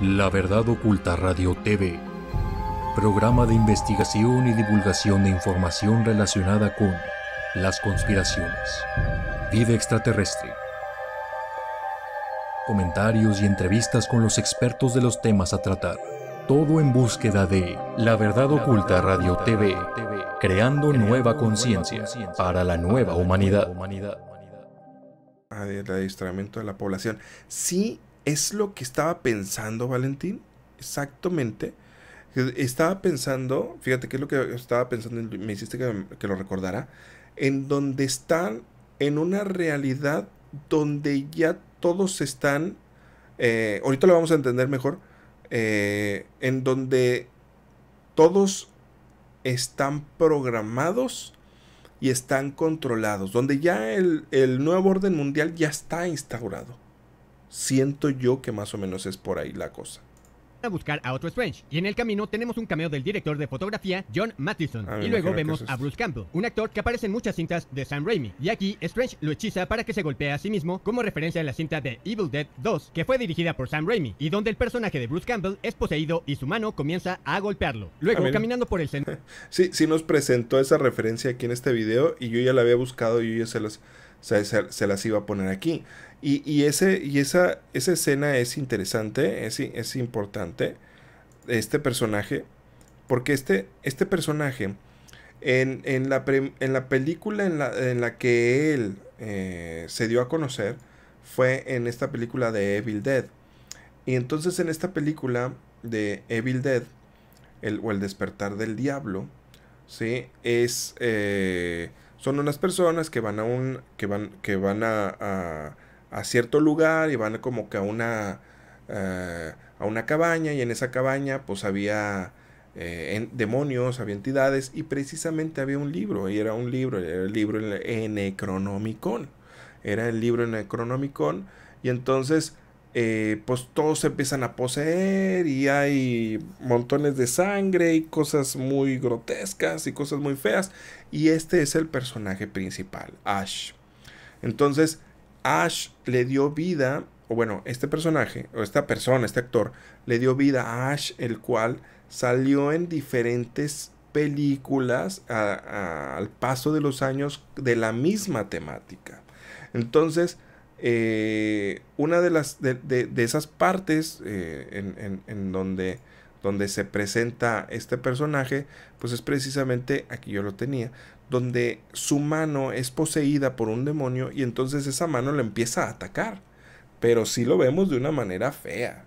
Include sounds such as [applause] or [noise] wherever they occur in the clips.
La Verdad Oculta Radio TV, programa de investigación y divulgación de información relacionada con las conspiraciones, vida extraterrestre, comentarios y entrevistas con los expertos de los temas a tratar, todo en búsqueda de La Verdad Oculta Radio TV, creando nueva conciencia para la nueva humanidad. Adiestramiento de la población. Sí, es lo que estaba pensando Valentín, exactamente. E, estaba pensando, fíjate que es lo que estaba pensando, me hiciste que, lo recordara, en donde están en una realidad donde ya todos están, eh, ahorita lo vamos a entender mejor, eh, en donde todos están programados y están controlados, donde ya el nuevo orden mundial ya está instaurado. Siento yo que más o menos es por ahí la cosa a buscar a otro Strange. Y en el camino tenemos un cameo del director de fotografía John Matheson. Ah, y luego vemos a este. Bruce Campbell, un actor que aparece en muchas cintas de Sam Raimi. Y aquí Strange lo hechiza para que se golpee a sí mismo, como referencia a la cinta de Evil Dead 2, que fue dirigida por Sam Raimi, y donde el personaje de Bruce Campbell es poseído y su mano comienza a golpearlo. Luego, caminando por el [laughs] centro. sí, sí nos presentó esa referencia aquí en este video y yo ya la había buscado y yo ya se las sea, se, las iba a poner aquí. Y, ese, y esa, esa escena es interesante, es, es importante, este personaje, porque este, este personaje, en, la en, la película en la, que él eh, se dio a conocer, fue en esta película de Evil Dead. Y entonces en esta película de Evil Dead, o el despertar del diablo, ¿sí? Es... Eh, son unas personas que van a un que van que van a, a, cierto lugar y van como que a una eh, a, una cabaña y en esa cabaña pues había eh, demonios, había entidades y precisamente había un libro y era un libro, era el libro en, en Necronomicon, era el libro en Necronomicon y entonces eh, pues todos se empiezan a poseer y hay montones de sangre y cosas muy grotescas y cosas muy feas. Y este es el personaje principal, Ash. Entonces, Ash le dio vida, o bueno, este personaje, o esta persona, este actor, le dio vida a Ash, el cual salió en diferentes películas al paso de los años de la misma temática. Entonces, eh, una de, las, de, esas partes eh, en, donde, donde se presenta este personaje, pues es precisamente, aquí yo lo tenía, donde su mano es poseída por un demonio y entonces esa mano le empieza a atacar. Pero sí lo vemos de una manera fea.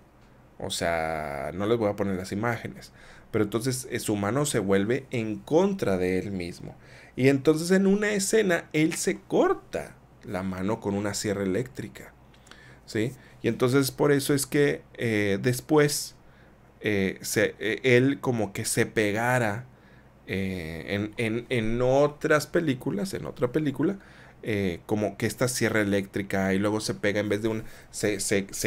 O sea, no les voy a poner las imágenes. Pero entonces eh, su mano se vuelve en contra de él mismo. Y entonces en una escena él se corta la mano con una sierra eléctrica. ¿sí? Y entonces por eso es que eh, después eh, e, él como que se pegara eh, en, otras películas, en otra película, eh, como que esta sierra eléctrica y luego se pega en vez de un, se,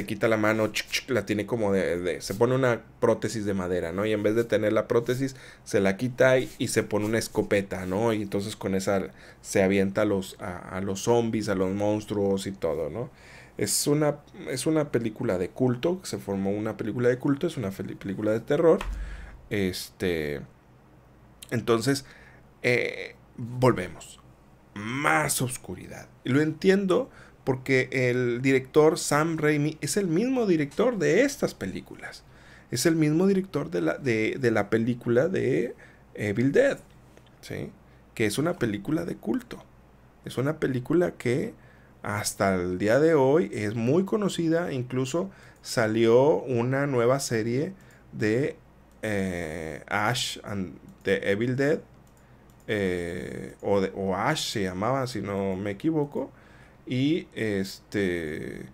quita la mano, la tiene como de, se pone una prótesis de madera, ¿no? Y en vez de tener la prótesis, se la quita y, se pone una escopeta, ¿no? Y entonces con esa se avienta a los, a, los zombies, a los monstruos y todo, ¿no? Es una, es una película de culto, se formó una película de culto, es una película de terror. Este. Entonces, eh, volvemos más oscuridad. Y lo entiendo porque el director Sam Raimi es el mismo director de estas películas. Es el mismo director de la, de, la película de eh, Evil Dead, ¿sí? que es una película de culto. Es una película que hasta el día de hoy es muy conocida. Incluso salió una nueva serie de eh, Ash and the Evil Dead eh, o, de, o, Ash se llamaba, si no me equivoco. Y este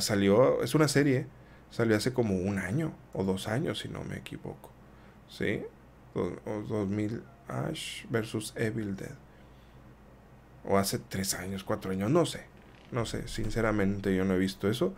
salió, es una serie, salió hace como un año o dos años, si no me equivoco. ¿Sí? 2000 Ash versus Evil Dead. O hace tres años, cuatro años, no sé. No sé, sinceramente yo no he visto eso.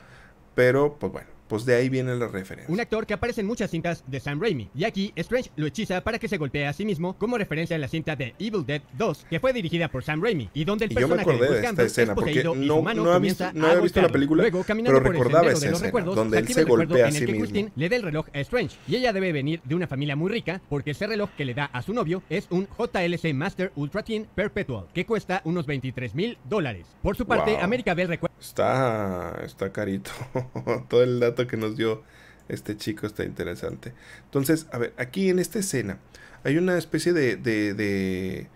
Pero pues bueno, pues de ahí viene la referencia. Un actor que aparece en muchas cintas de Sam Raimi, y aquí Strange lo hechiza para que se golpee a sí mismo, como referencia en la cinta de Evil Dead 2, que fue dirigida por Sam Raimi, y donde el personaje yo me acordé de, esta escena, es porque no, no, había visto, no había visto la película, Luego, pero recordaba esa donde él se golpea a sí mismo. le da el reloj a Strange, y ella debe venir de una familia muy rica, porque ese reloj que le da a su novio es un JLC Master Ultra Teen Perpetual, que cuesta unos 23 mil dólares. Por su parte, América Bell recuerda... Está, está carito [laughs] todo el dato que nos dio este chico está interesante. Entonces, a ver, aquí en esta escena hay una especie de, de,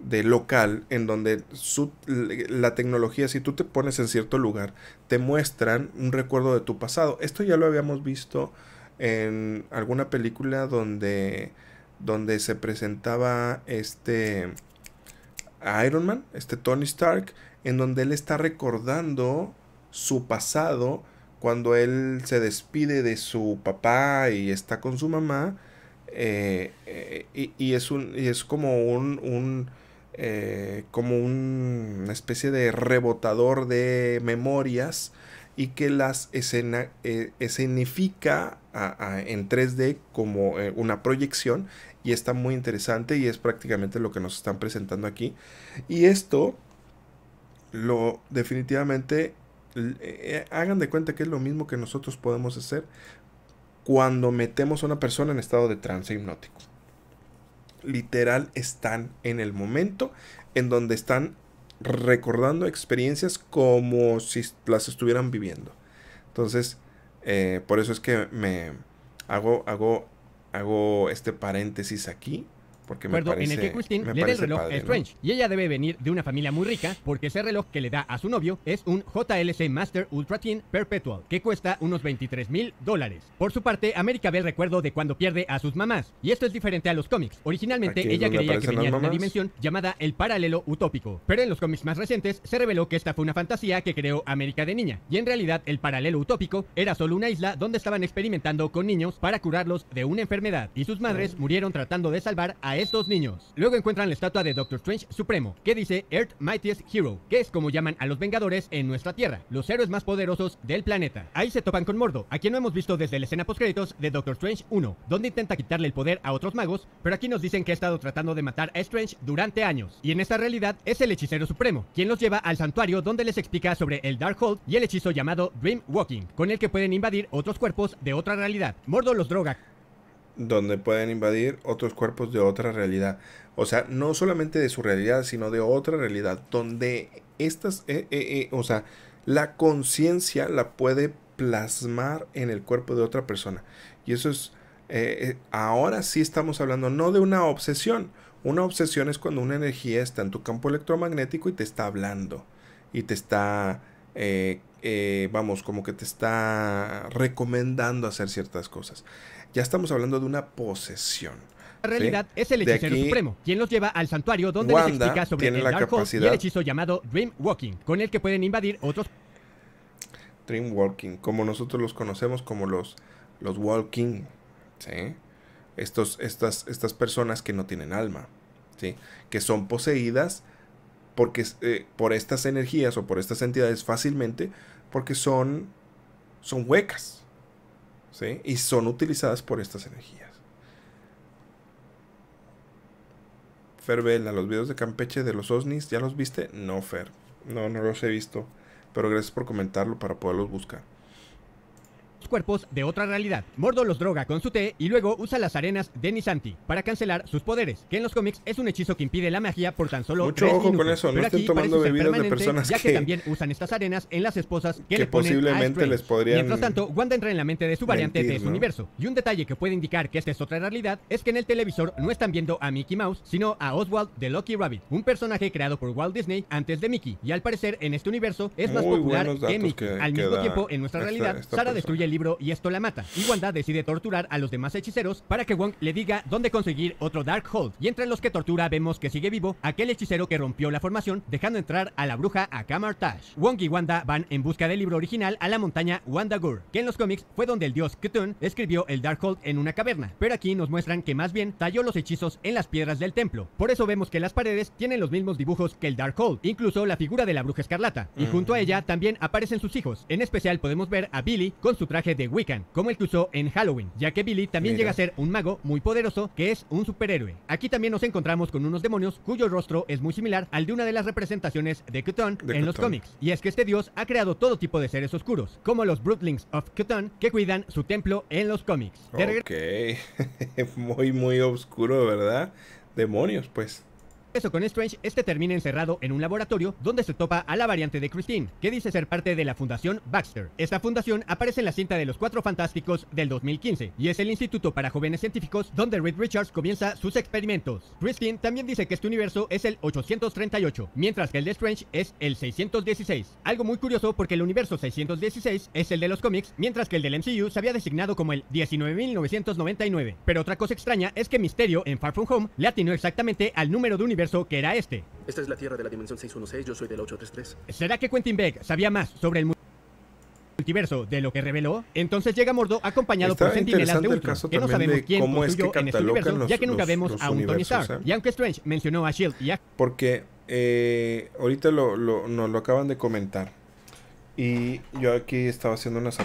de, local en donde la tecnología, si tú te pones en cierto lugar, te muestran un recuerdo de tu pasado. Esto ya lo habíamos visto en alguna película donde, donde se presentaba este Iron Man, este Tony Stark, en donde él está recordando su pasado cuando él se despide de su papá y está con su mamá, eh, eh, y, es un, es como un, un eh, como una especie de rebotador de memorias y que las escena, escenifica en 3D como una proyección y está muy interesante y es prácticamente lo que nos están presentando aquí y esto lo definitivamente eh, eh, hagan de cuenta que es lo mismo que nosotros podemos hacer cuando metemos a una persona en estado de trance hipnótico. Literal están en el momento en donde están recordando experiencias como si las estuvieran viviendo. Entonces, eh, por eso es que me hago, hago, hago este paréntesis aquí porque me parece, en el que Christine le da el reloj Strange. Y ella debe venir de una familia muy rica porque ese reloj que le da a su novio es un JLC Master Ultra Teen Perpetual que cuesta unos 23 mil dólares. Por su parte, América ve recuerdo de cuando pierde a sus mamás. Y esto es diferente a los cómics. Originalmente ella creía que venía de una dimensión llamada el paralelo utópico. Pero en los cómics más recientes se reveló que esta fue una fantasía que creó América de niña. Y en realidad el paralelo utópico era solo una isla donde estaban experimentando con niños para curarlos de una enfermedad. Y sus madres murieron tratando de salvar a estos niños. Luego encuentran la estatua de Doctor Strange Supremo, que dice Earth Mightiest Hero, que es como llaman a los Vengadores en nuestra Tierra, los héroes más poderosos del planeta. Ahí se topan con Mordo, a quien no hemos visto desde la escena postcréditos de Doctor Strange 1, donde intenta quitarle el poder a otros magos, pero aquí nos dicen que ha estado tratando de matar a Strange durante años. Y en esta realidad es el hechicero supremo, quien los lleva al santuario donde les explica sobre el Darkhold y el hechizo llamado Dream Walking, con el que pueden invadir otros cuerpos de otra realidad. Mordo los droga donde pueden invadir otros cuerpos de otra realidad. O sea, no solamente de su realidad, sino de otra realidad, donde estas, eh, eh, eh, o sea, la conciencia la puede plasmar en el cuerpo de otra persona. Y eso es, ahora sí estamos hablando no de una obsesión. Una obsesión es cuando una energía está en tu campo electromagnético y te está hablando. Y te está, vamos, como que te está recomendando hacer ciertas cosas ya estamos hablando de una posesión. La realidad es el hechicero supremo, quien los lleva al santuario donde les explica sobre el Dark y el hechizo llamado Dream Walking, con el que pueden invadir otros. Dream Walking, como nosotros los conocemos como los, los Walking, ¿sí? Estos, estas, estas personas que no tienen alma, ¿sí? Que son poseídas porque, eh, por estas energías o por estas entidades fácilmente porque son, son huecas, ¿sí? y son utilizadas por estas energías. Fer Vela, los videos de Campeche de los OSNIs, ¿ya los viste? No, Fer, no, no los he visto, pero gracias por comentarlo para poderlos buscar cuerpos de otra realidad. Mordo los droga con su té y luego usa las arenas de Nisanti para cancelar sus poderes, que en los cómics es un hechizo que impide la magia por tan solo Mucho tres con eso, no estén tomando bebidas de personas ya que, también usan estas arenas en las esposas que, le ponen posiblemente les podrían Mientras tanto, Wanda entra en la mente de su variante de su universo. Y un detalle que puede indicar que esta es otra realidad es que en el televisor no están viendo a Mickey Mouse, sino a Oswald de Lucky Rabbit, un personaje creado por Walt Disney antes de Mickey. Y al parecer en este universo es más popular que Mickey. al mismo tiempo, en nuestra realidad, Sara destruye el libro y esto la mata. Y Wanda decide torturar a los demás hechiceros para que Wong le diga dónde conseguir otro Darkhold. Y entre los que tortura vemos que sigue vivo aquel hechicero que rompió la formación dejando entrar a la bruja a Kamartash. Wong y Wanda van en busca del libro original a la montaña Wandagur, que en los cómics fue donde el dios Ketun escribió el Darkhold en una caverna. Pero aquí nos muestran que más bien talló los hechizos en las piedras del templo. Por eso vemos que las paredes tienen los mismos dibujos que el Darkhold, incluso la figura de la bruja escarlata. Y mm. junto a ella también aparecen sus hijos. En especial podemos ver a Billy con su traje de Wiccan, como el que usó en Halloween, ya que Billy también llega a ser un mago muy poderoso que es un superhéroe. Aquí también nos encontramos con unos demonios cuyo rostro es muy similar al de una de las representaciones de Cthulhu en los cómics, y es que este dios ha creado todo tipo de seres oscuros, como los Brutlings of Cthulhu que cuidan su templo en los cómics. Ok, [laughs] muy muy oscuro, ¿verdad? Demonios, pues. Eso con Strange, este termina encerrado en un laboratorio donde se topa a la variante de Christine, que dice ser parte de la Fundación Baxter. Esta fundación aparece en la cinta de los Cuatro Fantásticos del 2015 y es el instituto para jóvenes científicos donde Reed Richards comienza sus experimentos. Christine también dice que este universo es el 838, mientras que el de Strange es el 616. Algo muy curioso porque el universo 616 es el de los cómics, mientras que el del MCU se había designado como el 19999. Pero otra cosa extraña es que Misterio en Far From Home le atinó exactamente al número de universo que era este. Esta es la Tierra de la dimensión 616, yo soy del 833. ¿Será que Quentin Beck sabía más sobre el multiverso de lo que reveló? Entonces llega Mordo acompañado por Centinelas de Ultron, que no sabemos quién es que en este universo, ya que nunca vemos a un Tony Stark. ¿eh? Y aunque Strange mencionó a S.H.I.E.L.D. y Porque eh, ahorita lo, lo, nos lo acaban de comentar. Y yo aquí estaba haciendo unas,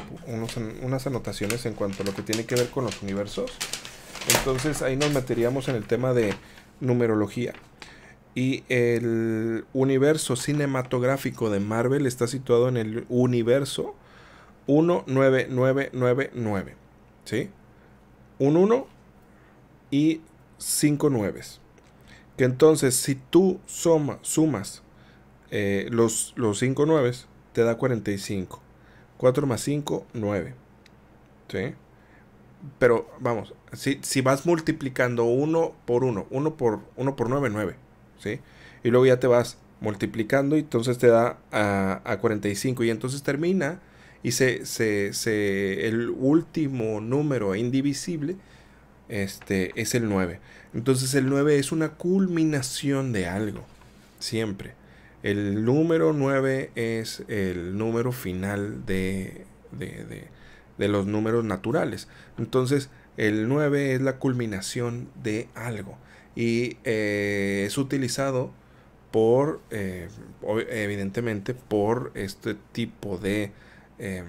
unas anotaciones en cuanto a lo que tiene que ver con los universos. Entonces ahí nos meteríamos en el tema de numerología. Y el universo cinematográfico de Marvel está situado en el universo 19999. ¿Sí? Un 1 y 5 nueves. Que entonces, si tú sumas eh, los 5 los te da 45. 4 más 5, 9. ¿Sí? Pero vamos, si, vas multiplicando 1 por 1, 1 por 9, 9. Y luego ya te vas multiplicando y entonces te da a, 45 y entonces termina y se, el último número indivisible este, es el 9. Entonces el 9 es una culminación de algo, siempre. El número 9 es el número final de, de, de, de los números naturales. Entonces el 9 es la culminación de algo y eh, es utilizado por, eh, evidentemente, por este tipo de em,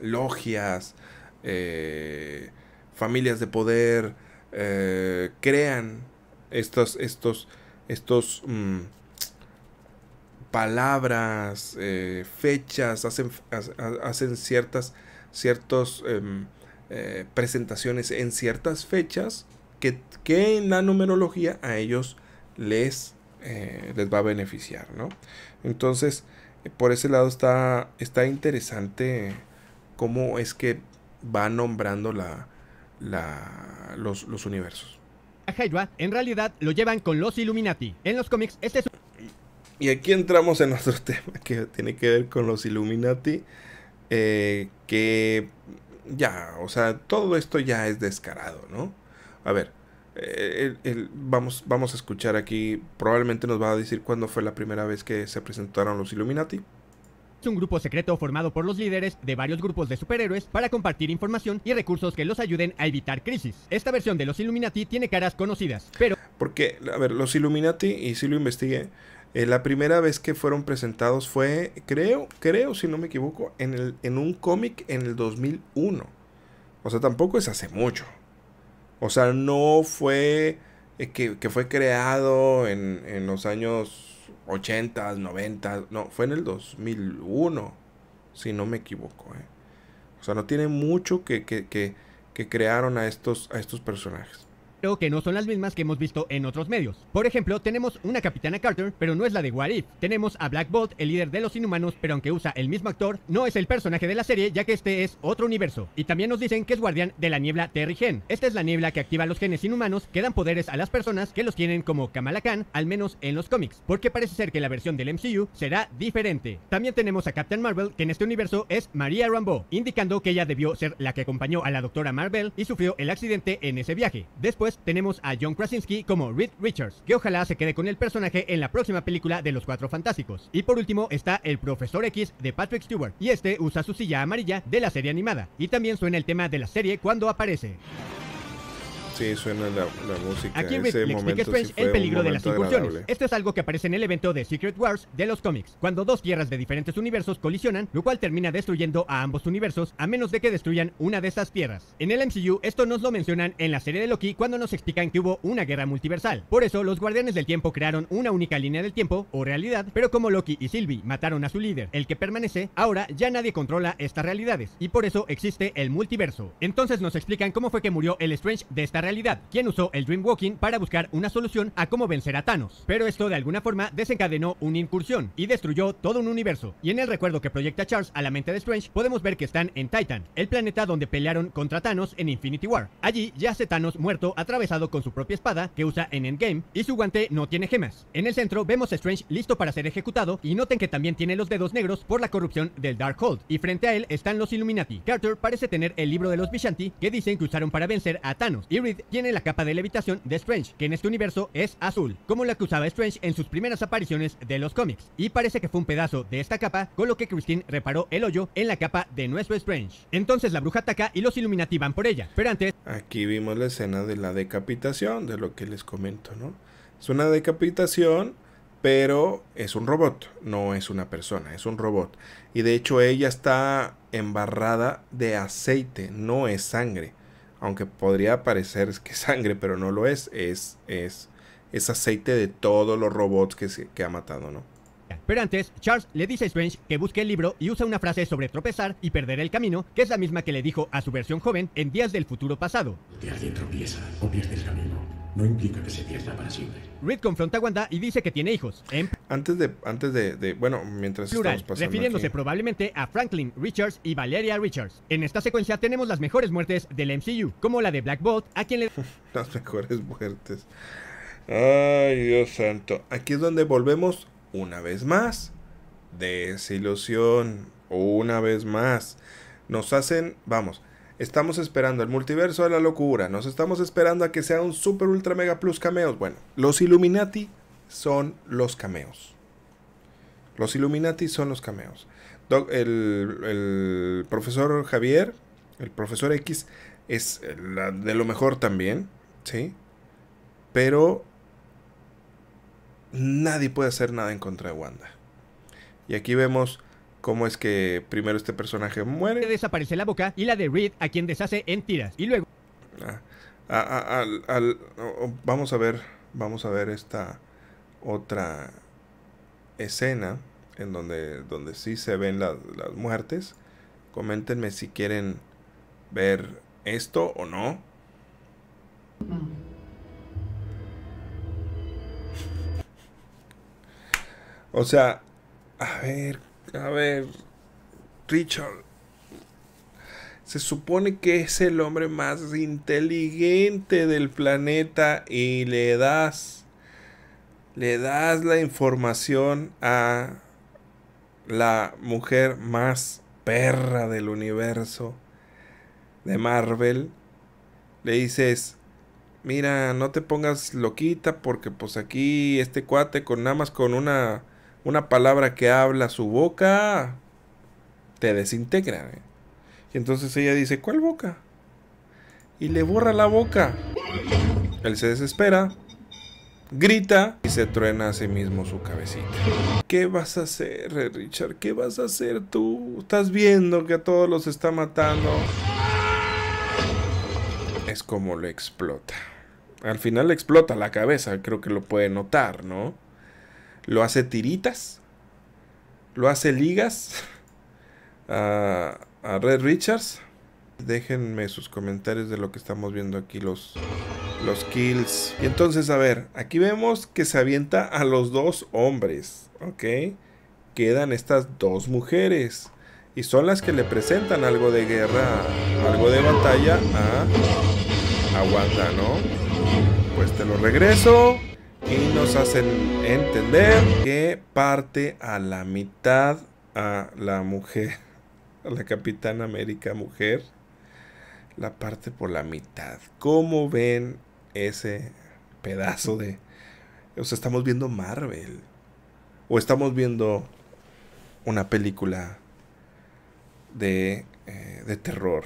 logias, eh, familias de poder, crean estos, estos, estos mm, palabras, fechas, hacen, hacen ciertas, ciertos, em, presentaciones en ciertas fechas que, en la numerología a ellos les, eh, les va a beneficiar, ¿no? Entonces, por ese lado está, está interesante cómo es que va nombrando la, los, universos. A en realidad lo llevan con los Illuminati. En los cómics, este es... Y aquí entramos en otro [laughs] tema que tiene que ver con los Illuminati. Eh, que ya, o sea, todo esto ya es descarado, ¿no? A ver, eh, vamos, vamos a escuchar aquí, probablemente nos va a decir cuándo fue la primera vez que se presentaron los Illuminati. Es un grupo secreto formado por los líderes de varios grupos de superhéroes para compartir información y recursos que los ayuden a evitar crisis. Esta versión de los Illuminati tiene caras conocidas, pero... Porque, a ver, los Illuminati, y si lo investigué, eh, la primera vez que fueron presentados fue, creo, creo, si no me equivoco, en, el, en un cómic en el 2001. O sea, tampoco es hace mucho. O sea, no fue eh, que, fue creado en, los años 80, 90, no, fue en el 2001, si no me equivoco. ¿eh? O sea, no tiene mucho que, que, que, que crearon a estos, a estos personajes que no son las mismas que hemos visto en otros medios. Por ejemplo, tenemos una Capitana Carter, pero no es la de What Tenemos a Black Bolt, el líder de los inhumanos, pero aunque usa el mismo actor, no es el personaje de la serie, ya que este es otro universo. Y también nos dicen que es guardián de la niebla Terry Gen. Esta es la niebla que activa los genes inhumanos que dan poderes a las personas que los tienen como Kamala Khan, al menos en los cómics, porque parece ser que la versión del MCU será diferente. También tenemos a Captain Marvel, que en este universo es Maria Rambeau, indicando que ella debió ser la que acompañó a la Doctora Marvel y sufrió el accidente en ese viaje. Después tenemos a John Krasinski como Reed Richards, que ojalá se quede con el personaje en la próxima película de Los Cuatro Fantásticos. Y por último está el Profesor X de Patrick Stewart, y este usa su silla amarilla de la serie animada, y también suena el tema de la serie cuando aparece la, música. Aquí en Ese Strange pues, el peligro de las incursiones. Esto es algo que aparece en el evento de Secret Wars de los cómics, cuando dos tierras de diferentes universos colisionan, lo cual termina destruyendo a ambos universos, a menos de que destruyan una de esas tierras. En el MCU, esto nos lo mencionan en la serie de Loki cuando nos explican que hubo una guerra multiversal. Por eso, los Guardianes del Tiempo crearon una única línea del tiempo, o realidad, pero como Loki y Sylvie mataron a su líder, el que permanece, ahora ya nadie controla estas realidades, y por eso existe el multiverso. Entonces nos explican cómo fue que murió el Strange de esta realidad realidad, quien usó el Dreamwalking para buscar una solución a cómo vencer a Thanos. Pero esto de alguna forma desencadenó una incursión y destruyó todo un universo. Y en el recuerdo que proyecta Charles a la mente de Strange, podemos ver que están en Titan, el planeta donde pelearon contra Thanos en Infinity War. Allí yace Thanos muerto atravesado con su propia espada que usa en Endgame y su guante no tiene gemas. En el centro vemos a Strange listo para ser ejecutado y noten que también tiene los dedos negros por la corrupción del Darkhold. Y frente a él están los Illuminati. Carter parece tener el libro de los Vishanti que dicen que usaron para vencer a Thanos tiene la capa de levitación de Strange, que en este universo es azul, como la que usaba Strange en sus primeras apariciones de los cómics, y parece que fue un pedazo de esta capa con lo que Christine reparó el hoyo en la capa de nuestro Strange. Entonces la bruja ataca y los Illuminati van por ella, pero antes... Aquí vimos la escena de la decapitación, de lo que les comento, ¿no? Es una decapitación pero es un robot, no es una persona, es un robot. Y de hecho ella está embarrada de aceite, no es sangre aunque podría parecer que sangre, pero no lo es, es, es, es aceite de todos los robots que, se, ha matado, ¿no? Pero antes, Charles le dice a Strange que busque el libro y usa una frase sobre tropezar y perder el camino, que es la misma que le dijo a su versión joven en días del futuro pasado. tropieza o el camino no implica que se pierda para siempre. Reed confronta a Wanda y dice que tiene hijos. Em, antes de, antes de, bueno, mientras estamos pasando refiriéndose probablemente a Franklin Richards y Valeria Richards. En esta secuencia tenemos las mejores muertes del MCU, como la de Black Bolt, a quien le... [laughs] las mejores muertes. Ay, Dios santo. Aquí es donde volvemos una vez más. Desilusión. Una vez más. Nos hacen, vamos, Estamos esperando el multiverso de la locura. Nos estamos esperando a que sea un super ultra mega plus cameos. Bueno, los Illuminati son los cameos. Los Illuminati son los cameos. el, profesor Javier, el profesor X, es eh, la de lo mejor también, ¿sí? Pero nadie puede hacer nada en contra de Wanda. Y aquí vemos cómo es que primero este personaje muere. Desaparece la boca y la de Reed, a quien deshace en tiras. Y luego... Ah, ah, ah, oh, oh, vamos a ver, vamos a ver esta otra escena en donde, donde sí se ven las muertes. Coméntenme si quieren ver esto o no. o sea, a ver, a ver, Richard. Se supone que es el hombre más inteligente del planeta y le das le das la información a la mujer más perra del universo de Marvel. Le dices, mira, no te pongas loquita porque pues aquí este cuate con nada más con una una palabra que habla su boca te desintegra. ¿eh? Y entonces ella dice, ¿cuál boca? Y le borra la boca. Él se desespera, grita y se truena a sí mismo su cabecita. ¿Qué vas a hacer, Richard? ¿Qué vas a hacer tú? Estás viendo que a todos los está matando. Es como lo explota. Al final explota la cabeza, creo que lo puede notar, ¿no? lo hace tiritas, lo hace ligas a, Red Richards. Déjenme sus comentarios de lo que estamos viendo aquí, los, los kills. Y entonces, a ver, aquí vemos que se avienta a los dos hombres, ¿ok? Quedan estas dos mujeres. Y son las que le presentan algo de guerra, algo de batalla a, a Wanda, ¿no? Pues te lo regreso y nos hacen entender que parte a la mitad a la mujer, [laughs] a la Capitán América mujer, la parte por la mitad. ¿Cómo ven ese pedazo de... O sea, estamos viendo Marvel. O estamos viendo una película de, eh, de terror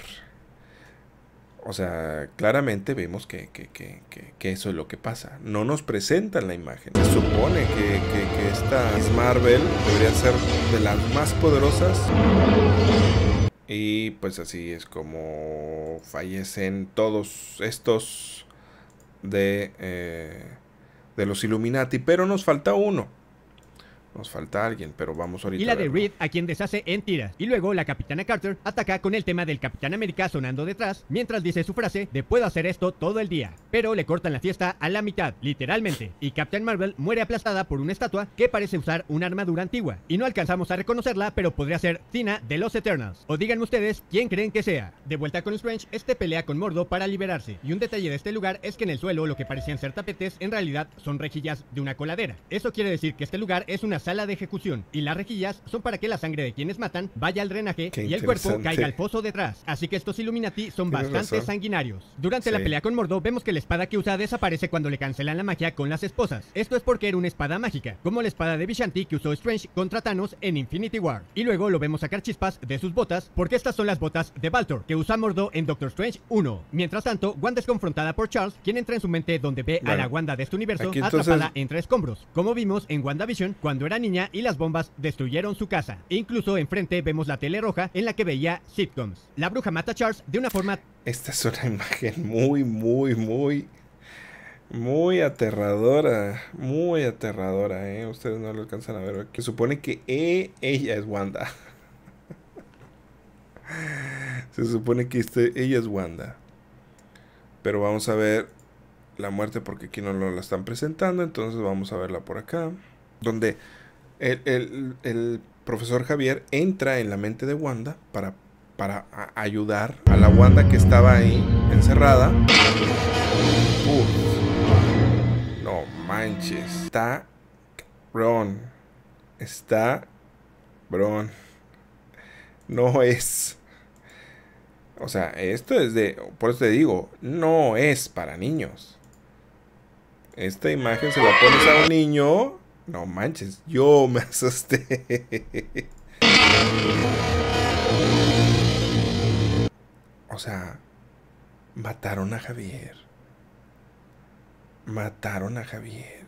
o sea, claramente vemos que, eso es lo que pasa. No nos presentan la imagen. Se supone que, esta Marvel debería ser de las más poderosas. Y pues así es como fallecen todos estos de, eh, de los Illuminati. Pero nos falta uno. Nos falta alguien, pero vamos ahorita. Y la de Reed, a quien deshace en tiras. Y luego la capitana Carter ataca con el tema del Capitán América sonando detrás, mientras dice su frase de puedo hacer esto todo el día. Pero le cortan la fiesta a la mitad, literalmente. Y Captain Marvel muere aplastada por una estatua que parece usar una armadura antigua. Y no alcanzamos a reconocerla, pero podría ser Tina de los Eternals. O digan ustedes quién creen que sea. De vuelta con Strange, este pelea con Mordo para liberarse. Y un detalle de este lugar es que en el suelo lo que parecían ser tapetes en realidad son rejillas de una coladera. Eso quiere decir que este lugar es una sala de ejecución y las rejillas son para que la sangre de quienes matan vaya al drenaje y el cuerpo caiga al pozo detrás. Así que estos Illuminati son bastante sanguinarios. Durante la pelea con Mordo vemos que la espada que usa desaparece cuando le cancelan la magia con las esposas. Esto es porque era una espada mágica, como la espada de Vishanti que usó Strange contra Thanos en Infinity War. Y luego lo vemos sacar chispas de sus botas porque estas son las botas de Baltor que usa Mordo en Doctor Strange 1. Mientras tanto, Wanda es confrontada por Charles, quien entra en su mente donde ve a la Wanda de este universo atrapada entre escombros, como vimos en WandaVision cuando era niña y las bombas destruyeron su casa. Incluso enfrente vemos la tele roja en la que veía sitcoms. La bruja mata a Charles de una forma... Esta es una imagen muy, muy, muy... Muy aterradora, muy aterradora, ¿eh? Ustedes no lo alcanzan a ver. Que supone que e, ella es Wanda. Se supone que este, ella es Wanda. Pero vamos a ver la muerte porque aquí no la están presentando. Entonces vamos a verla por acá. Donde el, profesor Javier entra en la mente de Wanda para, ayudar a la Wanda que estaba ahí encerrada. no manches. Está Bron. Está Bron. No es. O sea, esto es de. Por eso te digo, no es para niños. Esta imagen se la pones a un niño no manches, yo me [laughs] asusté. O sea, mataron a Javier. Mataron a Javier.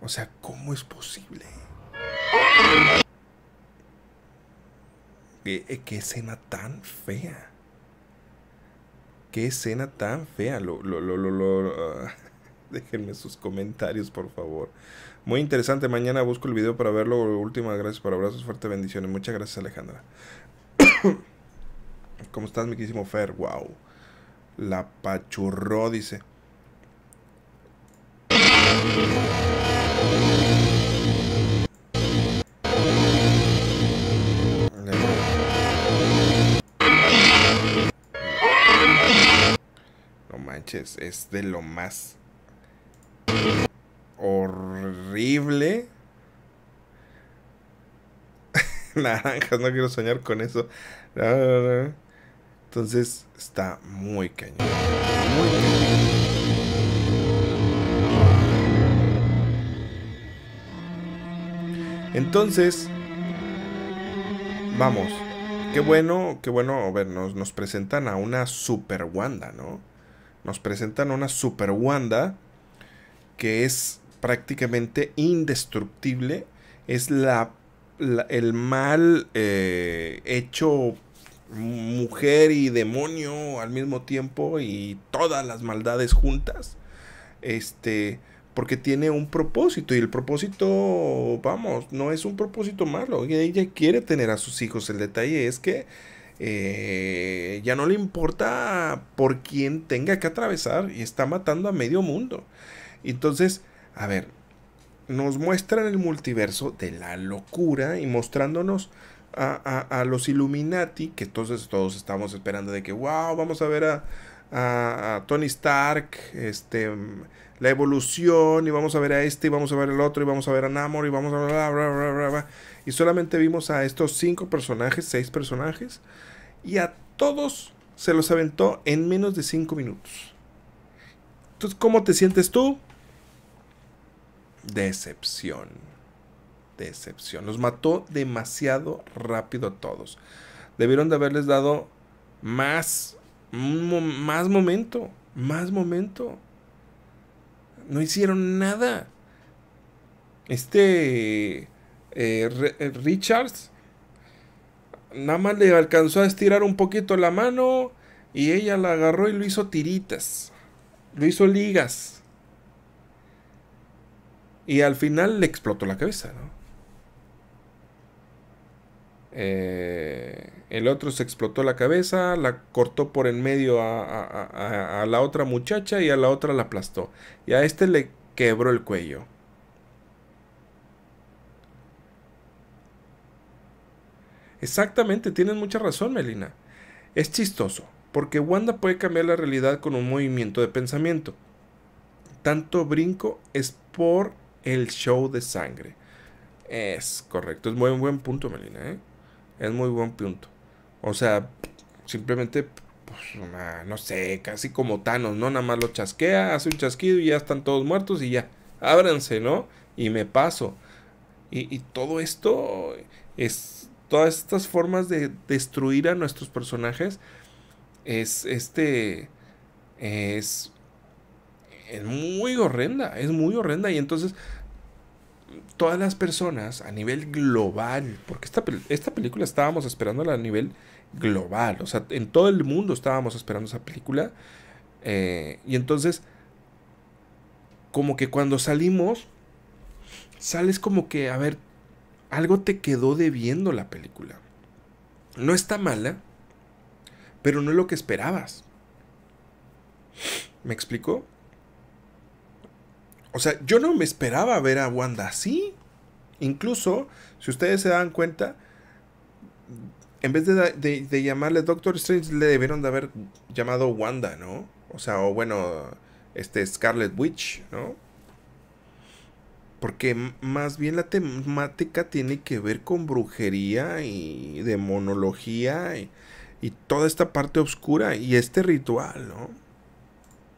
O sea, ¿cómo es posible? ¿Qué, eh, escena tan fea? ¿Qué escena tan fea? Lo, lo, lo, lo, ah. [laughs] Déjenme sus comentarios, por favor. Muy interesante. Mañana busco el video para verlo. Última, gracias por abrazos, fuerte bendiciones. Muchas gracias, Alejandra. [coughs] ¿Cómo estás, mi Fer? Wow. La pachurró, dice. No manches, es de lo más horrible. [laughs] Naranjas, no quiero soñar con eso. Entonces está muy cañón. Entonces, vamos. Qué bueno, qué bueno, a ver, nos, nos presentan a una super Wanda, ¿no? Nos presentan a una super Wanda que es prácticamente indestructible, es la, el mal eh, hecho mujer y demonio al mismo tiempo y todas las maldades juntas. Este, porque tiene un propósito y el propósito, vamos, no es un propósito malo. Ella quiere tener a sus hijos. El detalle es que eh, ya no le importa por quién tenga que atravesar y está matando a medio mundo. Entonces, a ver, nos muestran el multiverso de la locura y mostrándonos a, los Illuminati, que entonces todos estamos esperando de que, wow, vamos a ver a, Tony Stark, este, la evolución, y vamos a ver a este, y vamos a ver al otro, y vamos a ver a Namor, y vamos a bla, bla, bla, bla, bla. Y solamente vimos a estos cinco personajes, seis personajes, y a todos se los aventó en menos de cinco minutos. Entonces, ¿cómo te sientes tú? Decepción. Decepción. Los mató demasiado rápido a todos. Debieron de haberles dado más, más momento. Más momento. No hicieron nada. Este eh, eh, Richards nada más le alcanzó a estirar un poquito la mano y ella la agarró y lo hizo tiritas. Lo hizo ligas. Y al final le explotó la cabeza, ¿no? Eh, el otro se explotó la cabeza, la cortó por en medio a, a, la otra muchacha y a la otra la aplastó. Y a este le quebró el cuello. Exactamente, tienes mucha razón, Melina. Es chistoso, porque Wanda puede cambiar la realidad con un movimiento de pensamiento. Tanto brinco es por el show de sangre. Es correcto, es muy buen punto, Melina, ¿eh? Es muy buen punto. O sea, simplemente, pues, no sé, casi como Thanos, ¿no? Nada más lo chasquea, hace un chasquido y ya están todos muertos y ya, ábranse, ¿no? Y me paso. Y, y todo esto es, todas estas formas de destruir a nuestros personajes es, este, es, es muy horrenda, es muy horrenda. Y entonces todas las personas a nivel global, porque esta, película estábamos esperándola a nivel global, o sea, en todo el mundo estábamos esperando esa película, eh, y entonces, como que cuando salimos, sales como que, a ver, algo te quedó debiendo la película. No está mala, pero no es lo que esperabas. ¿Me explico? O sea, yo no me esperaba ver a Wanda así. Incluso, si ustedes se dan cuenta, en vez de, llamarle Doctor Strange, le debieron de haber llamado Wanda, ¿no? O sea, o bueno, este Scarlet Witch, ¿no? Porque más bien la temática tiene que ver con brujería y demonología y toda esta parte oscura y este ritual, ¿no?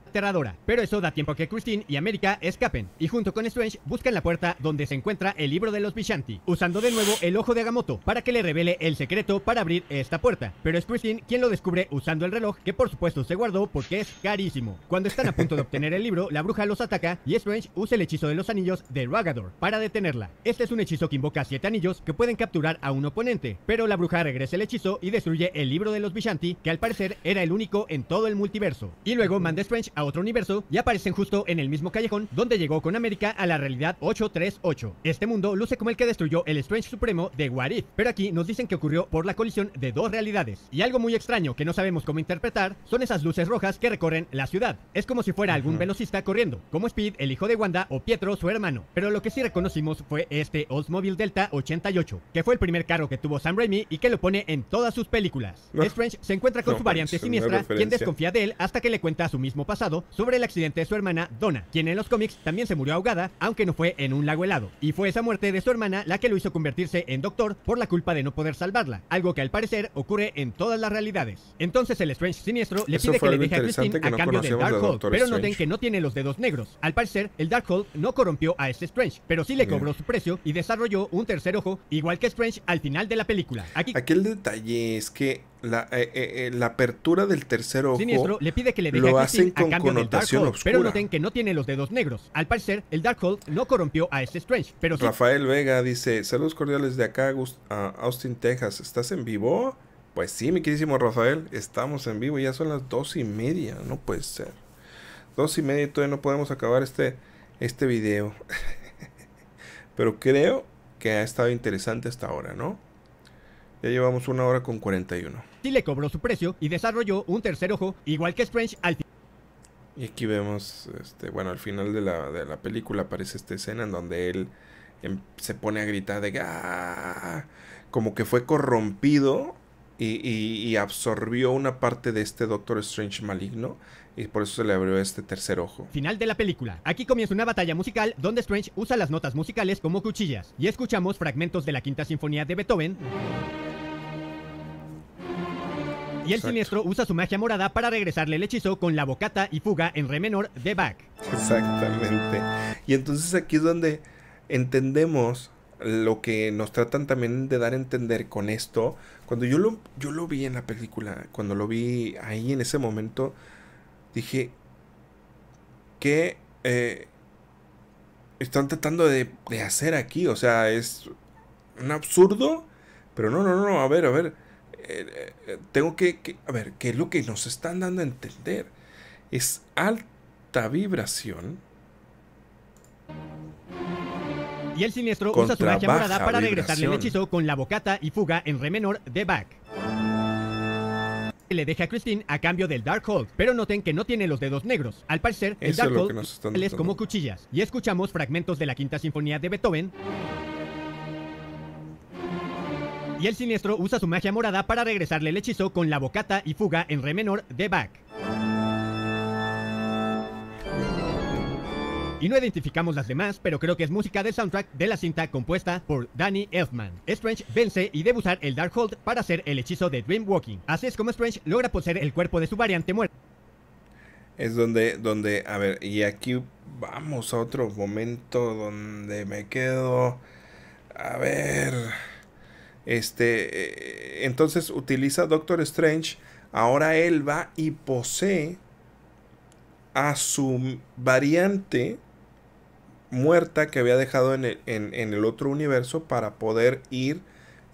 aterradora. Pero eso da tiempo que Christine y América escapen y junto con Strange buscan la puerta donde se encuentra el libro de los Vishanti, usando de nuevo el ojo de Agamotto para que le revele el secreto para abrir esta puerta. Pero es Christine quien lo descubre usando el reloj que por supuesto se guardó porque es carísimo. Cuando están a punto de obtener el libro, la bruja los ataca y Strange usa el hechizo de los anillos de Ragador para detenerla. Este es un hechizo que invoca siete anillos que pueden capturar a un oponente, pero la bruja regresa el hechizo y destruye el libro de los Vishanti que al parecer era el único en todo el multiverso. Y luego manda Strange a otro universo y aparecen justo en el mismo callejón donde llegó con América a la realidad 838. Este mundo luce como el que destruyó el Strange Supremo de Warif, pero aquí nos dicen que ocurrió por la colisión de dos realidades. Y algo muy extraño que no sabemos cómo interpretar son esas luces rojas que recorren la ciudad. Es como si fuera algún velocista corriendo, como Speed, el hijo de Wanda o Pietro, su hermano. Pero lo que sí reconocimos fue este Oldsmobile Delta 88, que fue el primer carro que tuvo Sam Raimi y que lo pone en todas sus películas. Strange se encuentra con su variante siniestra, quien desconfía de él hasta que le cuenta su mismo pasado sobre el accidente de su hermana Donna, quien en los cómics también se murió ahogada, aunque no fue en un lago helado. Y fue esa muerte de su hermana la que lo hizo convertirse en doctor por la culpa de no poder salvarla, algo que al parecer ocurre en todas las realidades. Entonces el Strange siniestro le pide que le deje a Christine a cambio del Darkhold, pero noten que no tiene los dedos negros. Al parecer, el Darkhold no corrompió a este Strange, pero sí le cobró su precio y desarrolló un tercer ojo, igual que Strange al final de la película. Aquí, Aquel el detalle es que la, eh, eh, eh, apertura del tercer ojo le pide que le lo hacen con cambio pero noten que no tiene los dedos negros. Al parecer, el Darkhold no corrompió a este Strange, pero Rafael Vega dice, saludos cordiales de acá, a Austin, Texas. ¿Estás en vivo? Pues sí, mi queridísimo Rafael, estamos en vivo, ya son las dos y media, no puede ser. Dos y media y todavía no podemos acabar este, este video. [laughs] pero creo que ha estado interesante hasta ahora, ¿no? Ya llevamos una hora con 41. Sí le cobró su precio y desarrolló un tercer ojo, igual que Strange al final. Y aquí vemos, este, bueno, al final de la, película aparece esta escena en donde él em, se pone a gritar de ¡Ah! como que fue corrompido y, y, absorbió una parte de este Doctor Strange maligno. Y por eso se le abrió este tercer ojo. Final de la película. Aquí comienza una batalla musical donde Strange usa las notas musicales como cuchillas. Y escuchamos fragmentos de la quinta sinfonía de Beethoven y el siniestro usa su magia morada para regresarle el hechizo con la bocata y fuga en re menor de Bach. Exactamente. Y entonces aquí es donde entendemos lo que nos tratan también de dar a entender con esto. Cuando yo lo, yo lo vi en la película, cuando lo vi ahí en ese momento, dije que eh, están tratando de, de hacer aquí. O sea, es un absurdo. Pero no, no, no, a ver, a ver eh, eh, tengo que, a ver, ¿qué es lo que nos están dando a entender? Es alta vibración. Y el siniestro usa su magia morada para regresarle el hechizo con la bocata y fuga en re menor de back. le deja a Christine a cambio del Darkhold, pero noten que no tiene los dedos negros. Al parecer, el Darkhold es, es como cuchillas. Y escuchamos fragmentos de la Quinta Sinfonía de Beethoven y el siniestro usa su magia morada para regresarle el hechizo con la bocata y fuga en re menor de Bach. Y no identificamos las demás, pero creo que es música del soundtrack de la cinta compuesta por Danny Elfman. Strange vence y debe usar el Darkhold para hacer el hechizo de Dreamwalking. Así es como Strange logra poseer el cuerpo de su variante muerta. Es donde, donde, a ver, y aquí vamos a otro momento donde me quedo. A ver. Este, eh, entonces utiliza Doctor Strange. Ahora él va y posee a su variante muerta que había dejado en el, otro universo para poder ir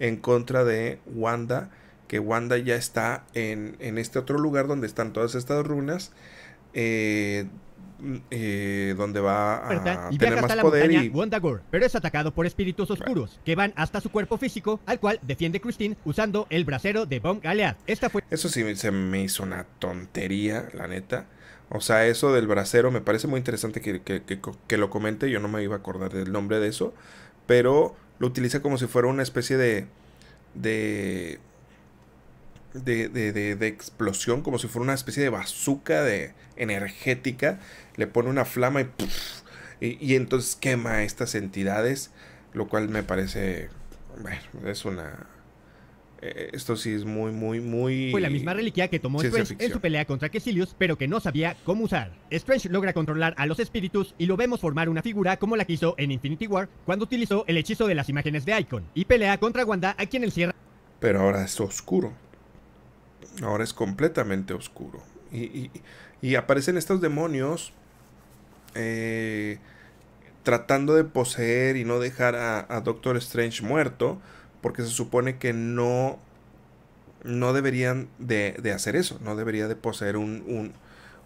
en contra de Wanda. Que Wanda ya está en, en este otro lugar donde están todas estas runas. Eh, eh, donde va a tener más poder y... pero es atacado por espíritus oscuros que van hasta su cuerpo físico, al cual defiende Christine usando el brasero de Bomb Galead. Esta fue... Eso sí se me hizo una tontería, la neta. O sea, eso del brasero me parece muy interesante que, que, lo comente. Yo no me iba a acordar del nombre de eso. Pero lo utiliza como si fuera una especie de... de de, explosión, como si fuera una especie de bazooka de energética. Le pone una flama y, y, entonces quema estas entidades, lo cual me parece, bueno, es una... Eh, esto sí es muy, muy, muy... Fue la misma reliquia que tomó Strange en su pelea contra Kesilius, pero que no sabía cómo usar. Strange logra controlar a los espíritus y lo vemos formar una figura como la que hizo en Infinity War cuando utilizó el hechizo de las imágenes de Icon y pelea contra Wanda a quien encierra... Pero ahora es oscuro ahora es completamente oscuro. Y, aparecen estos demonios eh, tratando de poseer y no dejar a, Doctor Strange muerto, porque se supone que no, no deberían de, hacer eso, no debería de poseer un,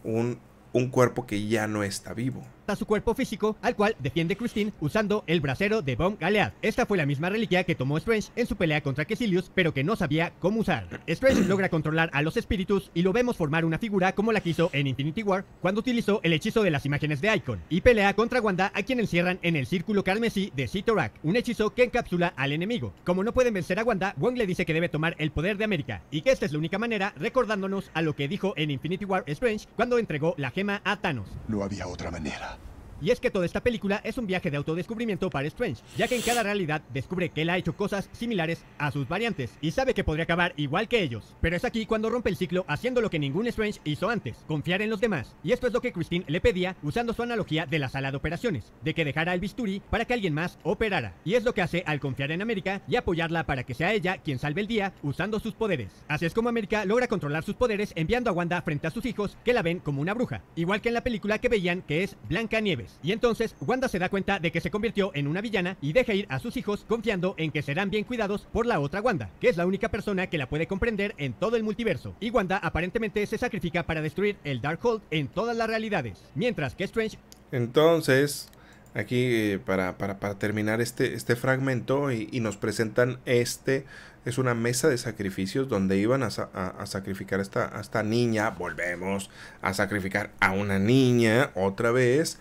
un cuerpo que ya no está vivo su cuerpo físico, al cual defiende Christine usando el brasero de Bomb Galead. Esta fue la misma reliquia que tomó Strange en su pelea contra Kesilius, pero que no sabía cómo usar. Strange logra controlar a los espíritus y lo vemos formar una figura como la quiso hizo en Infinity War cuando utilizó el hechizo de las imágenes de Icon, y pelea contra Wanda a quien encierran en el círculo carmesí de Citorak, un hechizo que encapsula al enemigo. Como no pueden vencer a Wanda, Wong le dice que debe tomar el poder de América, y que esta es la única manera, recordándonos a lo que dijo en Infinity War Strange cuando entregó la gema a Thanos. No había otra manera. Y es que toda esta película es un viaje de autodescubrimiento para Strange, ya que en cada realidad descubre que él ha hecho cosas similares a sus variantes y sabe que podría acabar igual que ellos. Pero es aquí cuando rompe el ciclo haciendo lo que ningún Strange hizo antes, confiar en los demás. Y esto es lo que Christine le pedía usando su analogía de la sala de operaciones, de que dejara el bisturi para que alguien más operara. Y es lo que hace al confiar en América y apoyarla para que sea ella quien salve el día usando sus poderes. Así es como América logra controlar sus poderes enviando a Wanda frente a sus hijos que la ven como una bruja, igual que en la película que veían que es Blanca Nieves. Y entonces Wanda se da cuenta de que se convirtió en una villana y deja ir a sus hijos confiando en que serán bien cuidados por la otra Wanda, que es la única persona que la puede comprender en todo el multiverso. Y Wanda aparentemente se sacrifica para destruir el Darkhold en todas las realidades, mientras que Strange... Entonces, aquí eh, para, para, terminar este, este fragmento y, nos presentan este, es una mesa de sacrificios donde iban a, a, sacrificar esta, a esta niña, volvemos a sacrificar a una niña otra vez.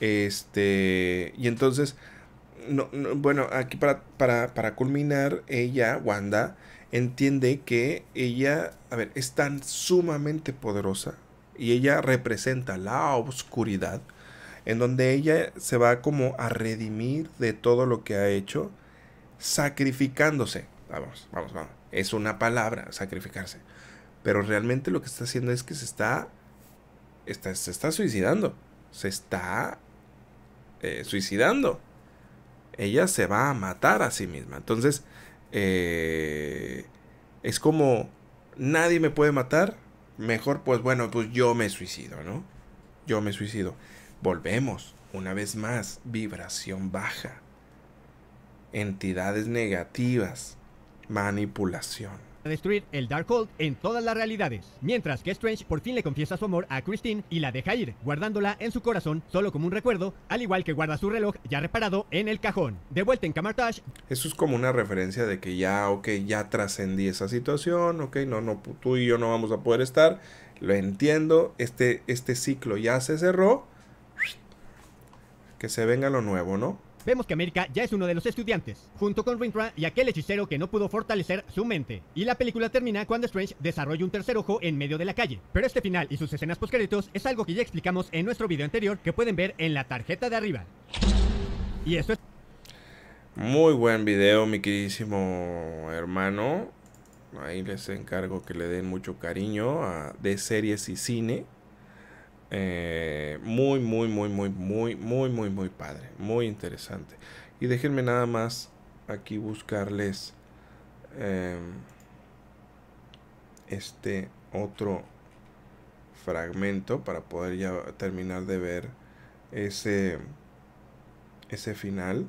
Este, y entonces, no, bueno, aquí para, para, culminar, ella, Wanda, entiende que ella, a ver, es tan sumamente poderosa y ella representa la oscuridad, en donde ella se va como a redimir de todo lo que ha hecho, sacrificándose. Vamos, vamos, vamos. Es una palabra, sacrificarse. Pero realmente lo que está haciendo es que se está, está se está suicidando. Se está eh, suicidando. Ella se va a matar a sí misma. Entonces, eh, es como, nadie me puede matar. Mejor, pues bueno, pues yo me suicido, ¿no? Yo me suicido. Volvemos, una vez más, vibración baja. Entidades negativas. Manipulación destruir el Darkhold en todas las realidades. Mientras que Strange por fin le confiesa su amor a Christine y la deja ir, guardándola en su corazón solo como un recuerdo, al igual que guarda su reloj ya reparado en el cajón. De vuelta en Camartage. Eso es como una referencia de que ya, ok, ya trascendí esa situación, ok, no, no, tú y yo no vamos a poder estar, lo entiendo, este, este ciclo ya se cerró, que se venga lo nuevo, ¿no? Vemos que América ya es uno de los estudiantes, junto con Rintra y aquel hechicero que no pudo fortalecer su mente. Y la película termina cuando Strange desarrolla un tercer ojo en medio de la calle. Pero este final y sus escenas postcréditos es algo que ya explicamos en nuestro video anterior que pueden ver en la tarjeta de arriba. Y esto es... Muy buen video, mi queridísimo hermano. Ahí les encargo que le den mucho cariño a, de series y cine. Eh, muy, muy, muy, muy, muy, muy, muy, muy padre. Muy interesante. Y déjenme nada más aquí buscarles em, este otro fragmento para poder ya terminar de ver ese, ese final.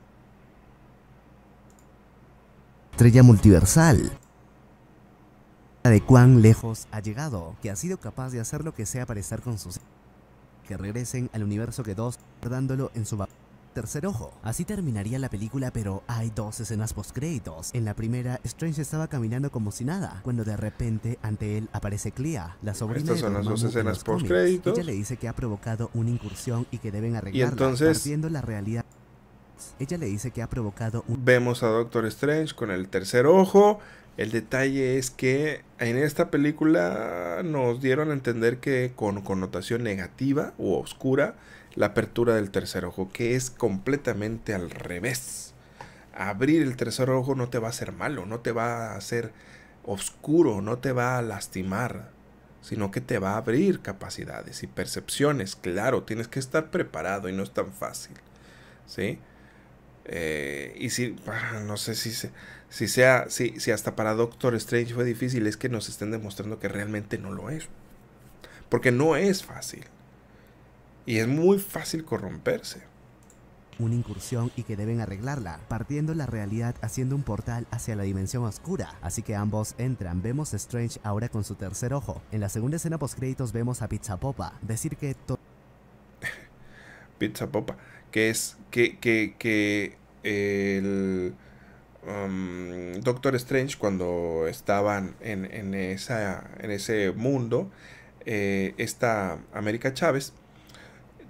Estrella multiversal de cuán lejos ha llegado, que ha sido capaz de hacer lo que sea para estar con sus que regresen al universo que dos, guardándolo en su tercer ojo. Así terminaría la película, pero hay dos escenas post créditos. En la primera, Strange estaba caminando como si nada, cuando de repente ante él aparece Clea, la sobrina Estas son las dos escenas créditos. Ella le dice que ha provocado una incursión y que deben arreglarla, entonces... la realidad. Ella le dice que ha provocado un... Vemos a Doctor Strange con el tercer ojo el detalle es que en esta película nos dieron a entender que con connotación negativa o oscura la apertura del tercer ojo, que es completamente al revés. Abrir el tercer ojo no te va a hacer malo, no te va a hacer oscuro, no te va a lastimar, sino que te va a abrir capacidades y percepciones. Claro, tienes que estar preparado y no es tan fácil. ¿Sí? Eh, y si, ah, no sé si, se, si sea, si, si hasta para Doctor Strange fue difícil, es que nos estén demostrando que realmente no lo es. Porque no es fácil. Y es muy fácil corromperse una incursión y que deben arreglarla, partiendo la realidad haciendo un portal hacia la dimensión oscura. Así que ambos entran, vemos a Strange ahora con su tercer ojo. En la segunda escena post créditos vemos a Pizza Popa decir que [laughs] Pizza Popa, que es que que que el um, Doctor Strange cuando estaban en, en, esa, en ese mundo, eh, esta América Chávez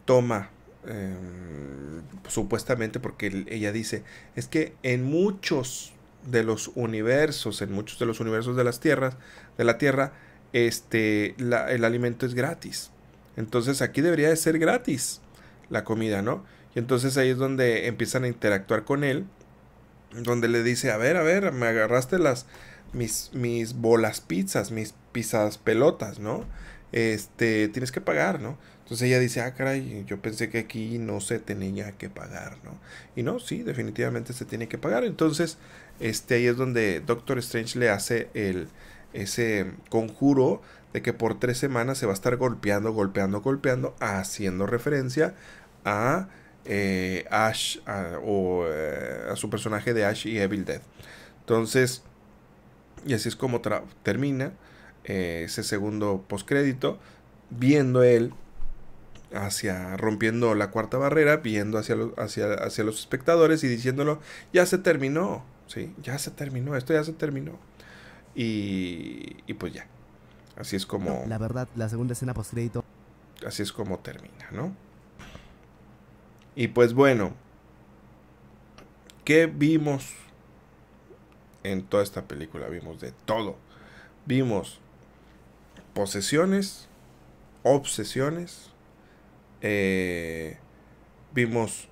toma em, supuestamente porque ella dice es que en muchos de los universos en muchos de los universos de las tierras de la tierra este la, el alimento es gratis entonces aquí debería de ser gratis la comida no entonces ahí es donde empiezan a interactuar con él, donde le dice, a ver, a ver, me agarraste las, mis, mis bolas pizzas, mis pizzas pelotas, ¿no? Este, tienes que pagar, ¿no? Entonces ella dice, ah, caray, yo pensé que aquí no se tenía que pagar, ¿no? Y no, sí, definitivamente se tiene que pagar. Entonces, este, ahí es donde Doctor Strange le hace el, ese conjuro de que por tres semanas se va a estar golpeando, golpeando, golpeando, haciendo referencia a eh, Ash ah, o eh, a su personaje de Ash y Evil Dead. Entonces, y así es como termina eh, ese segundo postcrédito, viendo él hacia rompiendo la cuarta barrera, viendo hacia, hacia, hacia los espectadores y diciéndolo, ya se terminó, ¿sí? Ya se terminó, esto ya se terminó. Y, pues ya, así es como... la verdad, la segunda escena postcrédito. Así es como termina, ¿no? Y pues bueno, ¿qué vimos en toda esta película? Vimos de todo. Vimos posesiones, obsesiones, eh, vimos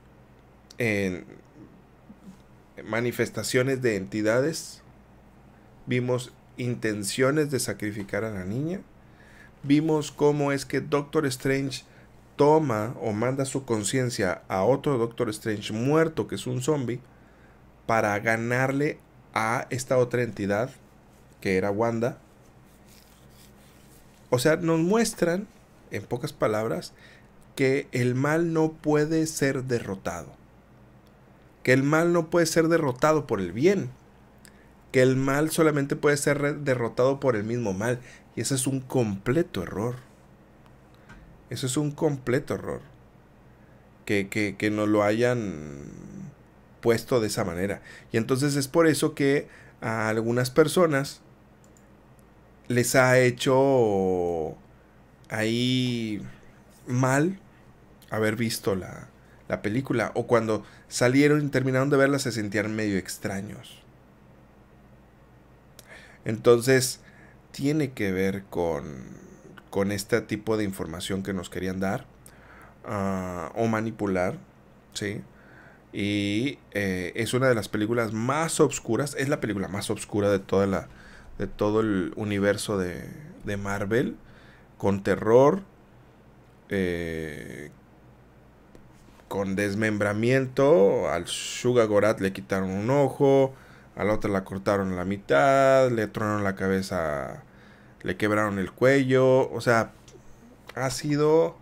manifestaciones de entidades, vimos intenciones de sacrificar a la niña, vimos cómo es que Doctor Strange toma o manda su conciencia a otro Doctor Strange muerto que es un zombie para ganarle a esta otra entidad que era Wanda. O sea, nos muestran, en pocas palabras, que el mal no puede ser derrotado. Que el mal no puede ser derrotado por el bien. Que el mal solamente puede ser derrotado por el mismo mal. Y ese es un completo error. Eso es un completo error. Que, que, lo hayan puesto de esa manera. Y entonces es por eso que a algunas personas les ha hecho ahí mal haber visto la, la, película. O cuando salieron y terminaron de verla se sentían medio extraños. Entonces, tiene que ver con con este tipo de información que nos querían dar ah, o manipular, ¿sí? Y eh, es una de las películas más obscuras, es la película más oscura de, toda la, de todo el universo de, de Marvel, con terror, eh, con desmembramiento, al Suga Gorat le quitaron un ojo, a la otra la cortaron la mitad, le tronaron la cabeza le quebraron el cuello, o sea, ha sido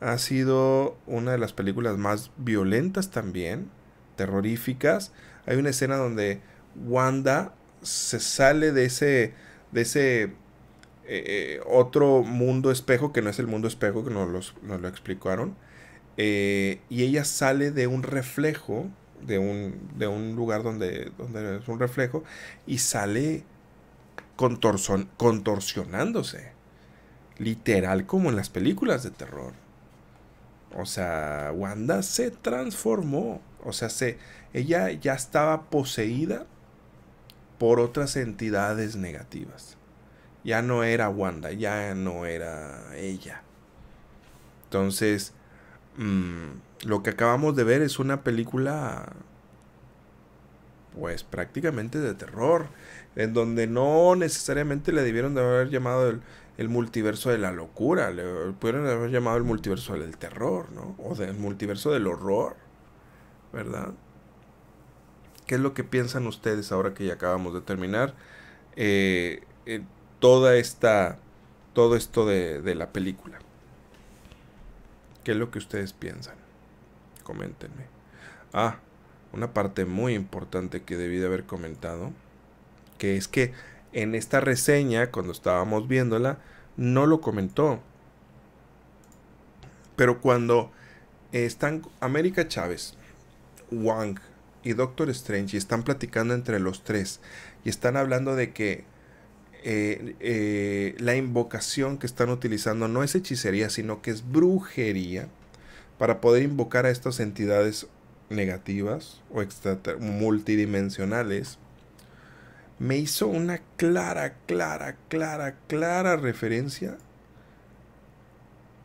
ha sido una de las películas más violentas también, terroríficas. Hay una escena donde Wanda se sale de ese de ese eh, eh, otro mundo espejo que no es el mundo espejo que nos, lo explicaron eh, y ella sale de un reflejo de un, de un lugar donde, donde es un reflejo y sale contorsionándose. Literal como en las películas de terror. O sea, Wanda se transformó. O sea, se, ella ya estaba poseída por otras entidades negativas. Ya no era Wanda, ya no era ella. Entonces, mm, lo que acabamos de ver es una película, pues prácticamente de terror en donde no necesariamente le debieron de haber llamado el, multiverso de la locura, le pudieron haber llamado el multiverso del terror, ¿no? O del multiverso del horror, ¿verdad? ¿Qué es lo que piensan ustedes ahora que ya acabamos de terminar? Eh, eh, toda esta, todo esto de, de la película. ¿Qué es lo que ustedes piensan? Coméntenme. Ah, una parte muy importante que debí de haber comentado que es que en esta reseña, cuando estábamos viéndola, no lo comentó. Pero cuando están América Chávez, Wang y Doctor Strange y están platicando entre los tres y están hablando de que eh, eh, la invocación que están utilizando no es hechicería, sino que es brujería para poder invocar a estas entidades negativas o multidimensionales me hizo una clara, clara, clara, clara referencia,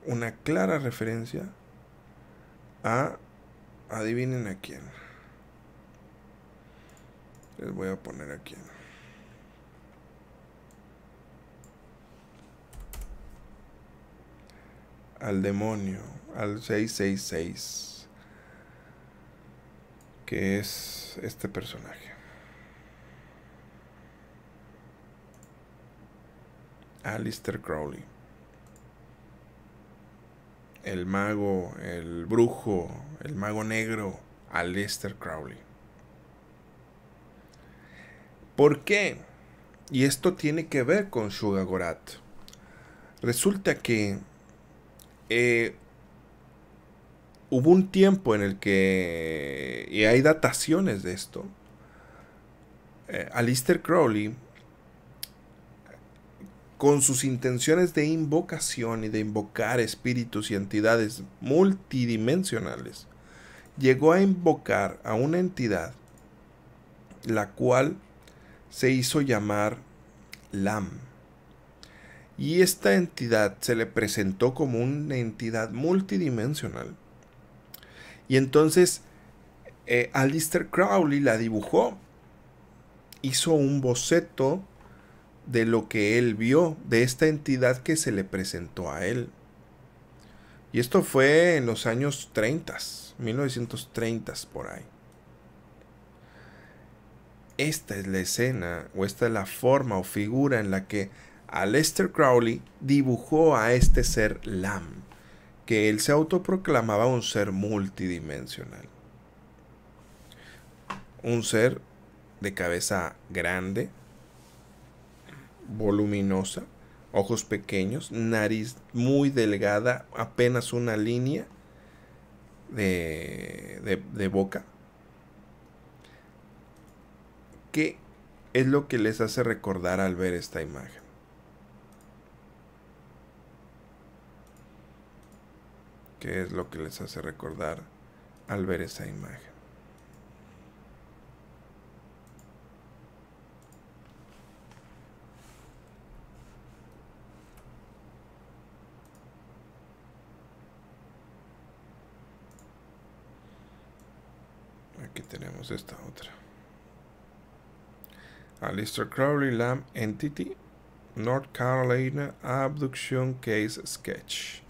una clara referencia a, adivinen a quién. Les voy a poner a quién. Al demonio, al 666, que es este personaje. Alistair Crowley. El mago, el brujo, el mago negro, Alistair Crowley. ¿Por qué? Y esto tiene que ver con Gorat. Resulta que eh, hubo un tiempo en el que, y hay dataciones de esto, eh, Alistair Crowley con sus intenciones de invocación y de invocar espíritus y entidades multidimensionales, llegó a invocar a una entidad la cual se hizo llamar Lam. Y esta entidad se le presentó como una entidad multidimensional. Y entonces eh, Alistair Crowley la dibujó. Hizo un boceto de lo que él vio, de esta entidad que se le presentó a él. Y esto fue en los años 30, 1930 por ahí. Esta es la escena o esta es la forma o figura en la que Aleister Crowley dibujó a este ser Lam, que él se autoproclamaba un ser multidimensional. Un ser de cabeza grande, voluminosa, ojos pequeños, nariz muy delgada, apenas una línea de, de, boca. ¿Qué es lo que les hace recordar al ver esta imagen? ¿Qué es lo que les hace recordar al ver esa imagen? esta otra. Alistair Crowley Lamb Entity North Carolina Abduction Case Sketch.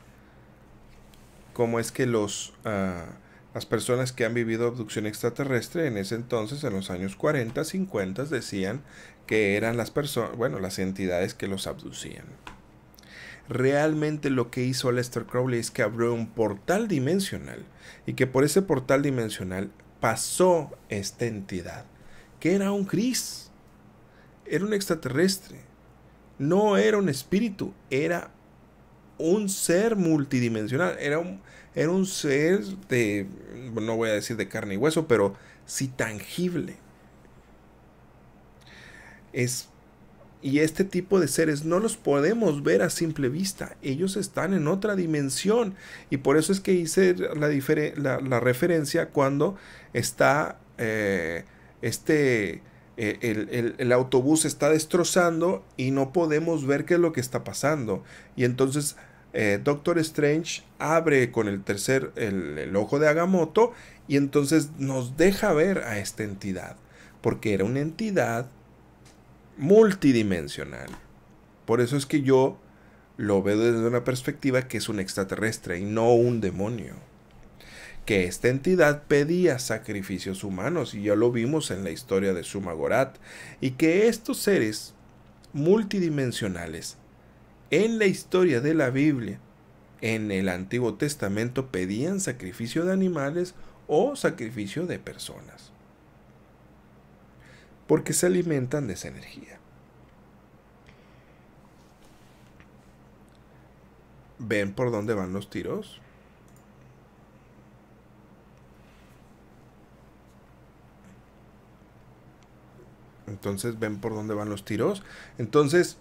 Cómo es que los, ah, las personas que han vivido abducción extraterrestre en ese entonces, en los años 40, 50, decían que eran las personas, bueno, las entidades que los abducían. Realmente lo que hizo Lester Crowley es que abrió un portal dimensional y que por ese portal dimensional pasó esta entidad, que era un gris, era un extraterrestre, no era un espíritu, era un ser multidimensional, era un, era un ser de, no voy a decir de carne y hueso, pero sí tangible. Es y este tipo de seres no los podemos ver a simple vista. Ellos están en otra dimensión. Y por eso es que hice la, la, referencia cuando está eh, este... Eh, el, autobús está destrozando y no podemos ver qué es lo que está pasando. Y entonces eh, Doctor Strange abre con el tercer, el, el ojo de Agamotto y entonces nos deja ver a esta entidad. Porque era una entidad multidimensional. Por eso es que yo lo veo desde una perspectiva que es un extraterrestre y no un demonio. Que esta entidad pedía sacrificios humanos y ya lo vimos en la historia de Sumagorat y que estos seres multidimensionales en la historia de la Biblia, en el Antiguo Testamento pedían sacrificio de animales o sacrificio de personas porque se alimentan de esa energía. ¿Ven por dónde van los tiros? Entonces, ¿ven por dónde van los tiros? Entonces,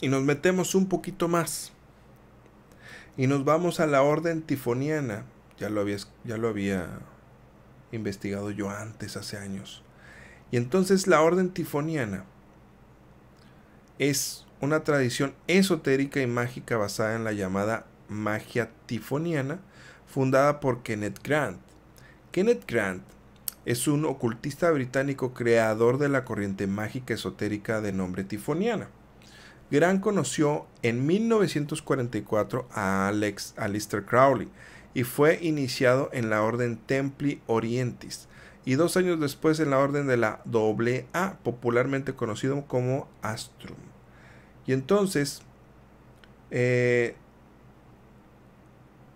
y nos metemos un poquito más. Y nos vamos a la orden tifoniana. Ya lo había, ya lo había investigado yo antes, hace años. Y entonces la orden tifoniana es una tradición esotérica y mágica basada en la llamada magia tifoniana, fundada por Kenneth Grant. Kenneth Grant es un ocultista británico creador de la corriente mágica esotérica de nombre tifoniana. Grant conoció en 1944 a Alex Alistair Crowley y fue iniciado en la Orden Templi Orientis, y dos años después en la orden de la AA, popularmente conocido como Astrum. Y entonces, eh,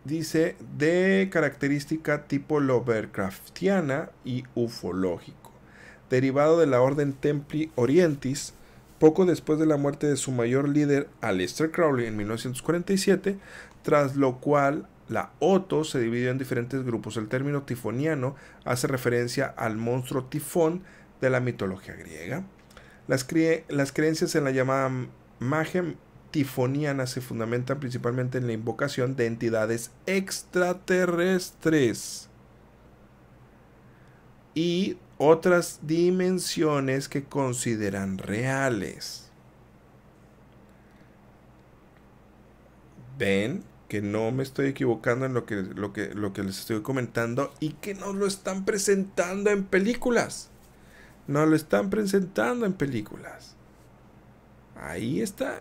dice, de característica tipo Lovecraftiana y ufológico, derivado de la orden Templi Orientis, poco después de la muerte de su mayor líder, Aleister Crowley, en 1947, tras lo cual la Oto se dividió en diferentes grupos. El término tifoniano hace referencia al monstruo tifón de la mitología griega. Las, creencias en la llamada magia tifoniana se fundamentan principalmente en la invocación de entidades extraterrestres y otras dimensiones que consideran reales. ¿Ven? que no me estoy equivocando en lo que, lo que, lo que les estoy comentando y que no lo están presentando en películas. No lo están presentando en películas. Ahí está.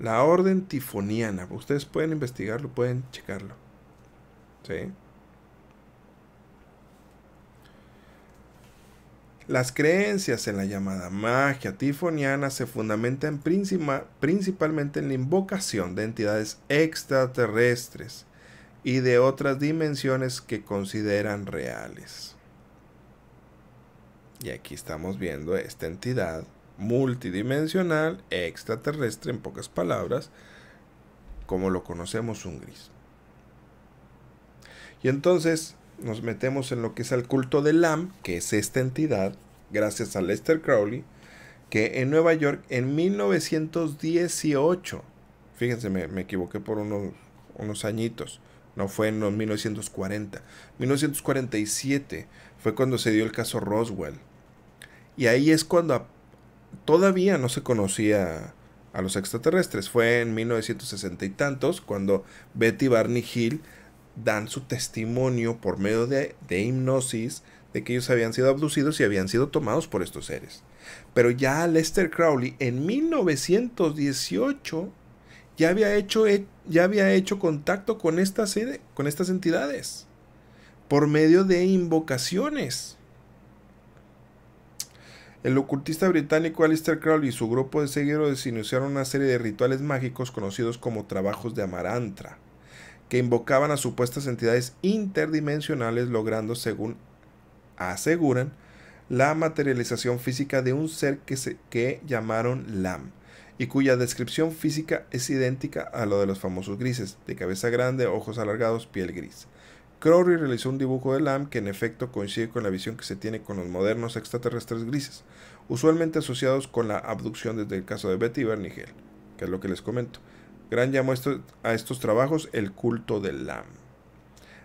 La orden tifoniana. Ustedes pueden investigarlo, pueden checarlo. ¿Sí? Las creencias en la llamada magia tifoniana se fundamentan principalmente en la invocación de entidades extraterrestres y de otras dimensiones que consideran reales. Y aquí estamos viendo esta entidad multidimensional, extraterrestre, en pocas palabras, como lo conocemos un gris. Y entonces nos metemos en lo que es el culto de Lam, que es esta entidad, gracias a Lester Crowley, que en Nueva York en 1918, fíjense, me, equivoqué por unos, añitos, no fue en los 1940, 1947 fue cuando se dio el caso Roswell. Y ahí es cuando todavía no se conocía a los extraterrestres. Fue en 1960 y tantos cuando Betty Barney Hill dan su testimonio por medio de, hipnosis de que ellos habían sido abducidos y habían sido tomados por estos seres. Pero ya Lester Crowley en 1918 ya había hecho, ya había hecho contacto con estas, con estas entidades por medio de invocaciones. El ocultista británico Aleister Crowley y su grupo de seguidores iniciaron una serie de rituales mágicos conocidos como trabajos de Amarantra que invocaban a supuestas entidades interdimensionales logrando, según aseguran, la materialización física de un ser que, se, que llamaron Lam y cuya descripción física es idéntica a lo de los famosos grises, de cabeza grande, ojos alargados, piel gris. Crowley realizó un dibujo de Lam que en efecto coincide con la visión que se tiene con los modernos extraterrestres grises, usualmente asociados con la abducción desde el caso de Betty Bernigel, que es lo que les comento. Gran llamó a estos trabajos el culto del Lam.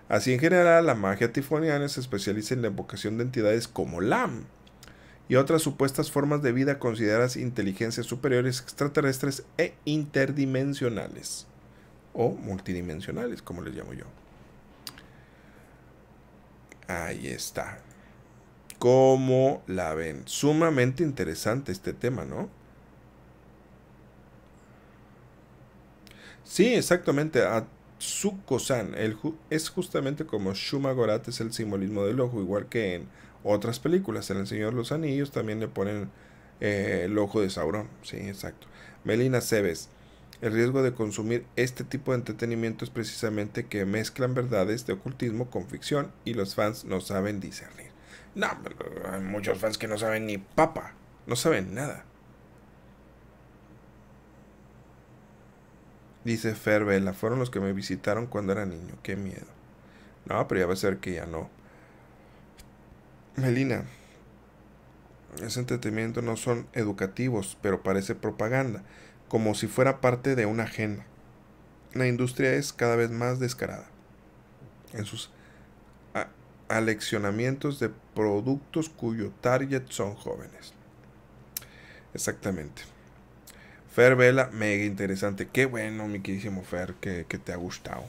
Así en general, la magia tifoniana se especializa en la invocación de entidades como Lam y otras supuestas formas de vida consideradas inteligencias superiores extraterrestres e interdimensionales o multidimensionales, como les llamo yo. Ahí está. ¿Cómo la ven? Sumamente interesante este tema, ¿no? Sí, exactamente. A san es justamente como Shumagorat es el simbolismo del ojo, igual que en otras películas. En El Señor los Anillos también le ponen eh, el ojo de Sauron. Sí, exacto. Melina Cebes. El riesgo de consumir este tipo de entretenimiento es precisamente que mezclan verdades de ocultismo con ficción y los fans no saben discernir. No, hay muchos fans que no saben ni papa, no saben nada. Dice Fer fueron los que me visitaron cuando era niño, qué miedo. No, pero ya va a ser que ya no. Melina, ese entretenimiento no son educativos, pero parece propaganda, como si fuera parte de una agenda. La industria es cada vez más descarada en sus aleccionamientos de productos cuyo target son jóvenes. Exactamente. Fer Vela, mega interesante. Qué bueno, mi queridísimo Fer, que, te ha gustado.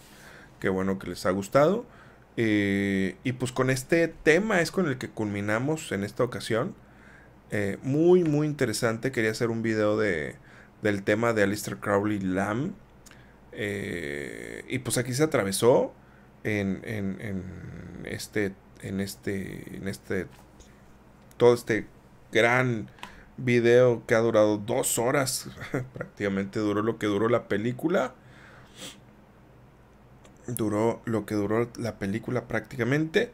Qué bueno que les ha gustado. Eh, y pues con este tema es con el que culminamos en esta ocasión. Eh, muy, muy interesante. Quería hacer un video de, del tema de Alistair Crowley Lamb. Eh, y pues aquí se atravesó en, en, este, en este, en este, todo este gran video que ha durado dos horas. [laughs] Prácticamente duró lo que duró la película. Duró lo que duró la película prácticamente.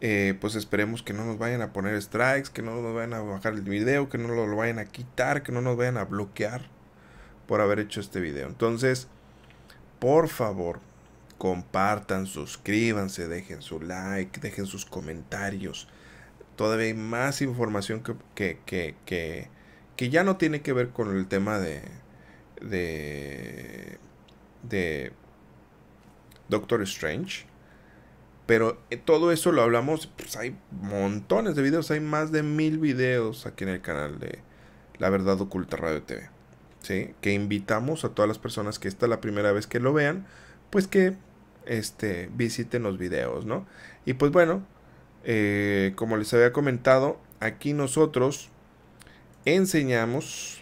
Eh, pues esperemos que no nos vayan a poner strikes, que no nos vayan a bajar el video, que no lo, lo vayan a quitar, que no nos vayan a bloquear por haber hecho este video. Entonces, por favor, compartan, suscríbanse, dejen su like, dejen sus comentarios todavía hay más información que, que, que, ya no tiene que ver con el tema de, de, de Doctor Strange. Pero eh, todo eso lo hablamos, pues, hay montones de videos, hay más de mil videos aquí en el canal de La Verdad Oculta Radio TV. ¿sí? Que invitamos a todas las personas que esta es la primera vez que lo vean, pues que este, visiten los videos, ¿no? Y pues bueno, eh, como les había comentado, aquí nosotros enseñamos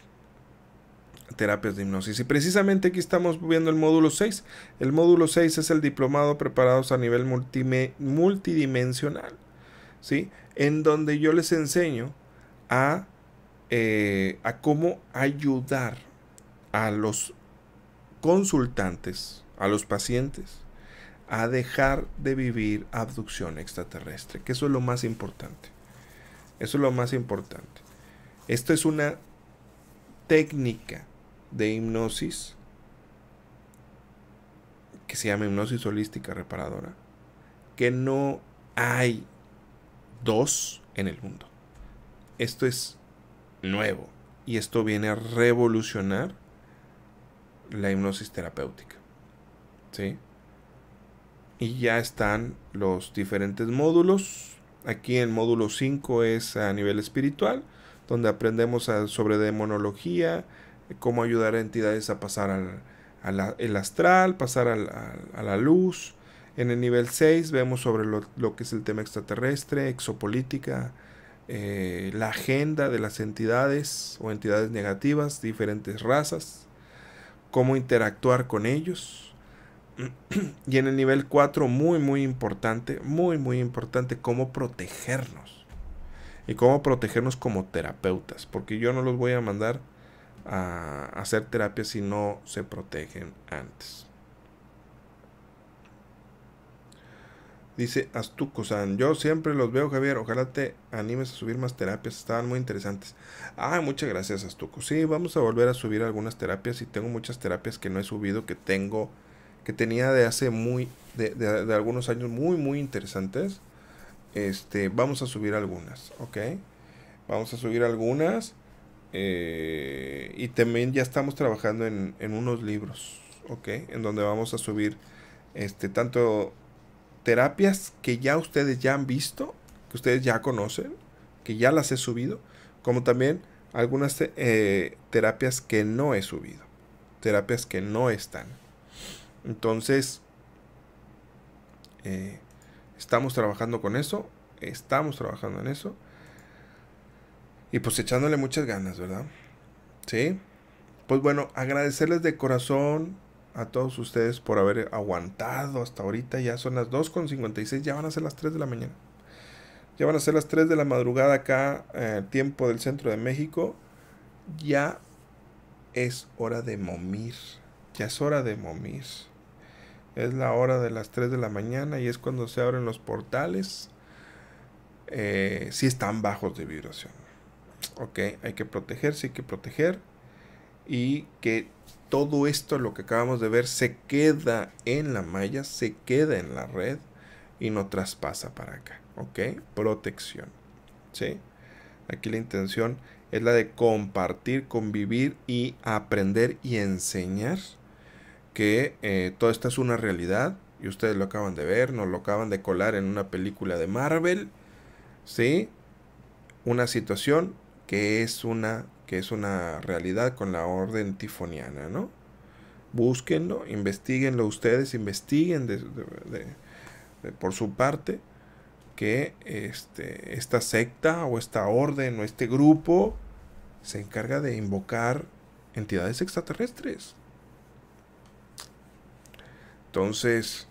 terapias de hipnosis. Y precisamente aquí estamos viendo el módulo 6. El módulo 6 es el diplomado preparados a nivel multidimensional, ¿sí? En donde yo les enseño a, eh, a cómo ayudar a los consultantes, a los pacientes, a dejar de vivir abducción extraterrestre, que eso es lo más importante. Eso es lo más importante. Esto es una técnica de hipnosis que se llama hipnosis holística reparadora, que no hay dos en el mundo. Esto es nuevo y esto viene a revolucionar la hipnosis terapéutica. ¿Sí? y ya están los diferentes módulos. Aquí en módulo 5 es a nivel espiritual, donde aprendemos sobre demonología, cómo ayudar a entidades a pasar al, el astral, pasar a, la luz. En el nivel 6 vemos sobre lo, que es el tema extraterrestre, exopolítica, eh, la agenda de las entidades o entidades negativas, diferentes razas, cómo interactuar con ellos. [clears throat] y en el nivel 4, muy, muy importante, muy, muy importante, cómo protegernos. Y cómo protegernos como terapeutas. Porque yo no los voy a mandar a hacer terapias si no se protegen antes. Dice Astuco San, yo siempre los veo, Javier. Ojalá te animes a subir más terapias. Estaban muy interesantes. Ah, muchas gracias, Astuco. Sí, vamos a volver a subir algunas terapias. Y tengo muchas terapias que no he subido, que tengo que tenía de hace muy, de, algunos años muy, muy interesantes. Este, vamos a subir algunas, ¿ok? Vamos a subir algunas. Eh, y también ya estamos trabajando en, unos libros, ¿ok? En donde vamos a subir este, tanto terapias que ya ustedes ya han visto, que ustedes ya conocen, que ya las he subido, como también algunas eh, terapias que no he subido, terapias que no están. Entonces, eh, estamos trabajando con eso, estamos trabajando en eso. Y pues echándole muchas ganas, ¿verdad? Sí. Pues bueno, agradecerles de corazón a todos ustedes por haber aguantado hasta ahorita. Ya son las 2.56, ya van a ser las 3 de la mañana. Ya van a ser las 3 de la madrugada acá, eh, tiempo del centro de México. Ya es hora de momir. Ya es hora de momir. Es la hora de las 3 de la mañana y es cuando se abren los portales. Eh, si están bajos de vibración. Ok, hay que protegerse, hay que proteger. Y que todo esto, lo que acabamos de ver, se queda en la malla, se queda en la red y no traspasa para acá. Ok, protección. ¿Sí? Aquí la intención es la de compartir, convivir y aprender y enseñar que eh, toda esta es una realidad y ustedes lo acaban de ver, nos lo acaban de colar en una película de Marvel, ¿sí? Una situación que es una, que es una realidad con la orden tifoniana, ¿no? Búsquenlo, investiguenlo ustedes, investiguen por su parte que este, esta secta o esta orden o este grupo se encarga de invocar entidades extraterrestres. Entonces,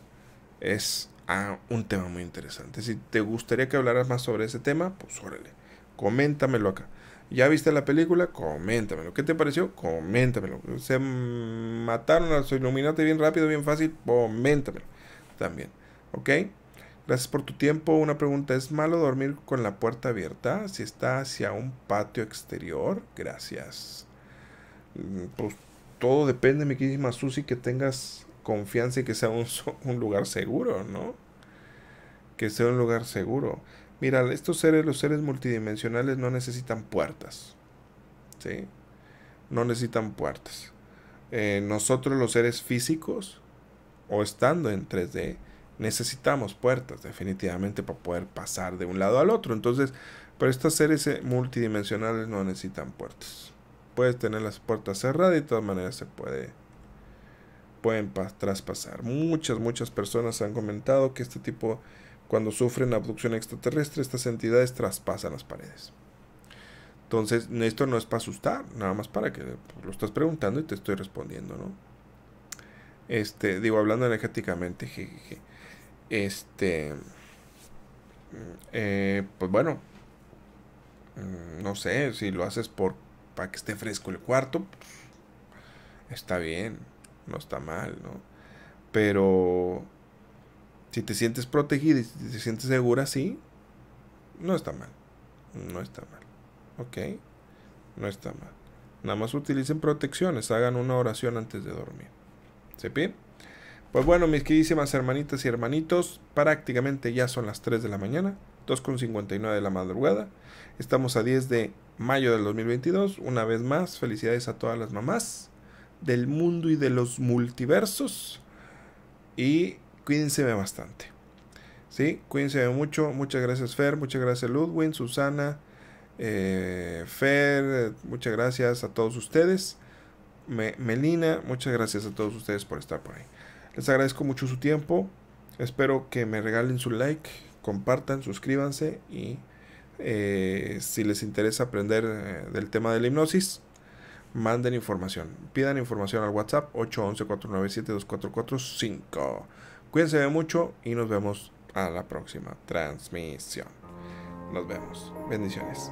es ah, un tema muy interesante. Si te gustaría que hablaras más sobre ese tema, pues órale, coméntamelo acá. ¿Ya viste la película? Coméntamelo. ¿Qué te pareció? Coméntamelo. ¿Se mataron a su iluminante bien rápido, bien fácil? Coméntamelo también. ¿Ok? Gracias por tu tiempo. Una pregunta, ¿es malo dormir con la puerta abierta si está hacia un patio exterior? Gracias. Mm, pues todo depende, mi queridísima Susi, que tengas confianza y que sea un, lugar seguro, ¿no? Que sea un lugar seguro. Mira, estos seres, los seres multidimensionales no necesitan puertas. ¿Sí? No necesitan puertas. Eh, nosotros los seres físicos, o estando en 3D, necesitamos puertas definitivamente para poder pasar de un lado al otro. Entonces, pero estos seres eh, multidimensionales no necesitan puertas. Puedes tener las puertas cerradas y de todas maneras se puede pueden traspasar. Muchas, muchas personas han comentado que este tipo, cuando sufren abducción extraterrestre, estas entidades traspasan las paredes. Entonces, esto no es para asustar, nada más para que pues, lo estás preguntando y te estoy respondiendo, ¿no? Este, digo, hablando energéticamente, este, mm, eh, pues bueno, mm, no sé, si lo haces por, para que esté fresco el cuarto, pues, está bien, no está mal, ¿no? Pero si te sientes protegida y si te sientes segura, sí, no está mal. No está mal. ¿Ok? No está mal. Nada más utilicen protecciones, hagan una oración antes de dormir. ¿Sepi? Pues bueno, mis queridísimas hermanitas y hermanitos, prácticamente ya son las 3 de la mañana, 2.59 de la madrugada. Estamos a 10 de mayo del 2022. Una vez más, felicidades a todas las mamás del mundo y de los multiversos. Y cuídense bastante. ¿Sí? Cuídense mucho. Muchas gracias Fer, muchas gracias Ludwin, Susana, eh, Fer, muchas gracias a todos ustedes. Melina, muchas gracias a todos ustedes por estar por ahí. Les agradezco mucho su tiempo. Espero que me regalen su like, compartan, suscríbanse y eh, si les interesa aprender eh, del tema de la hipnosis, manden información. Pidan información al WhatsApp 811-497-2445. Cuídense de mucho y nos vemos a la próxima transmisión. Nos vemos. Bendiciones.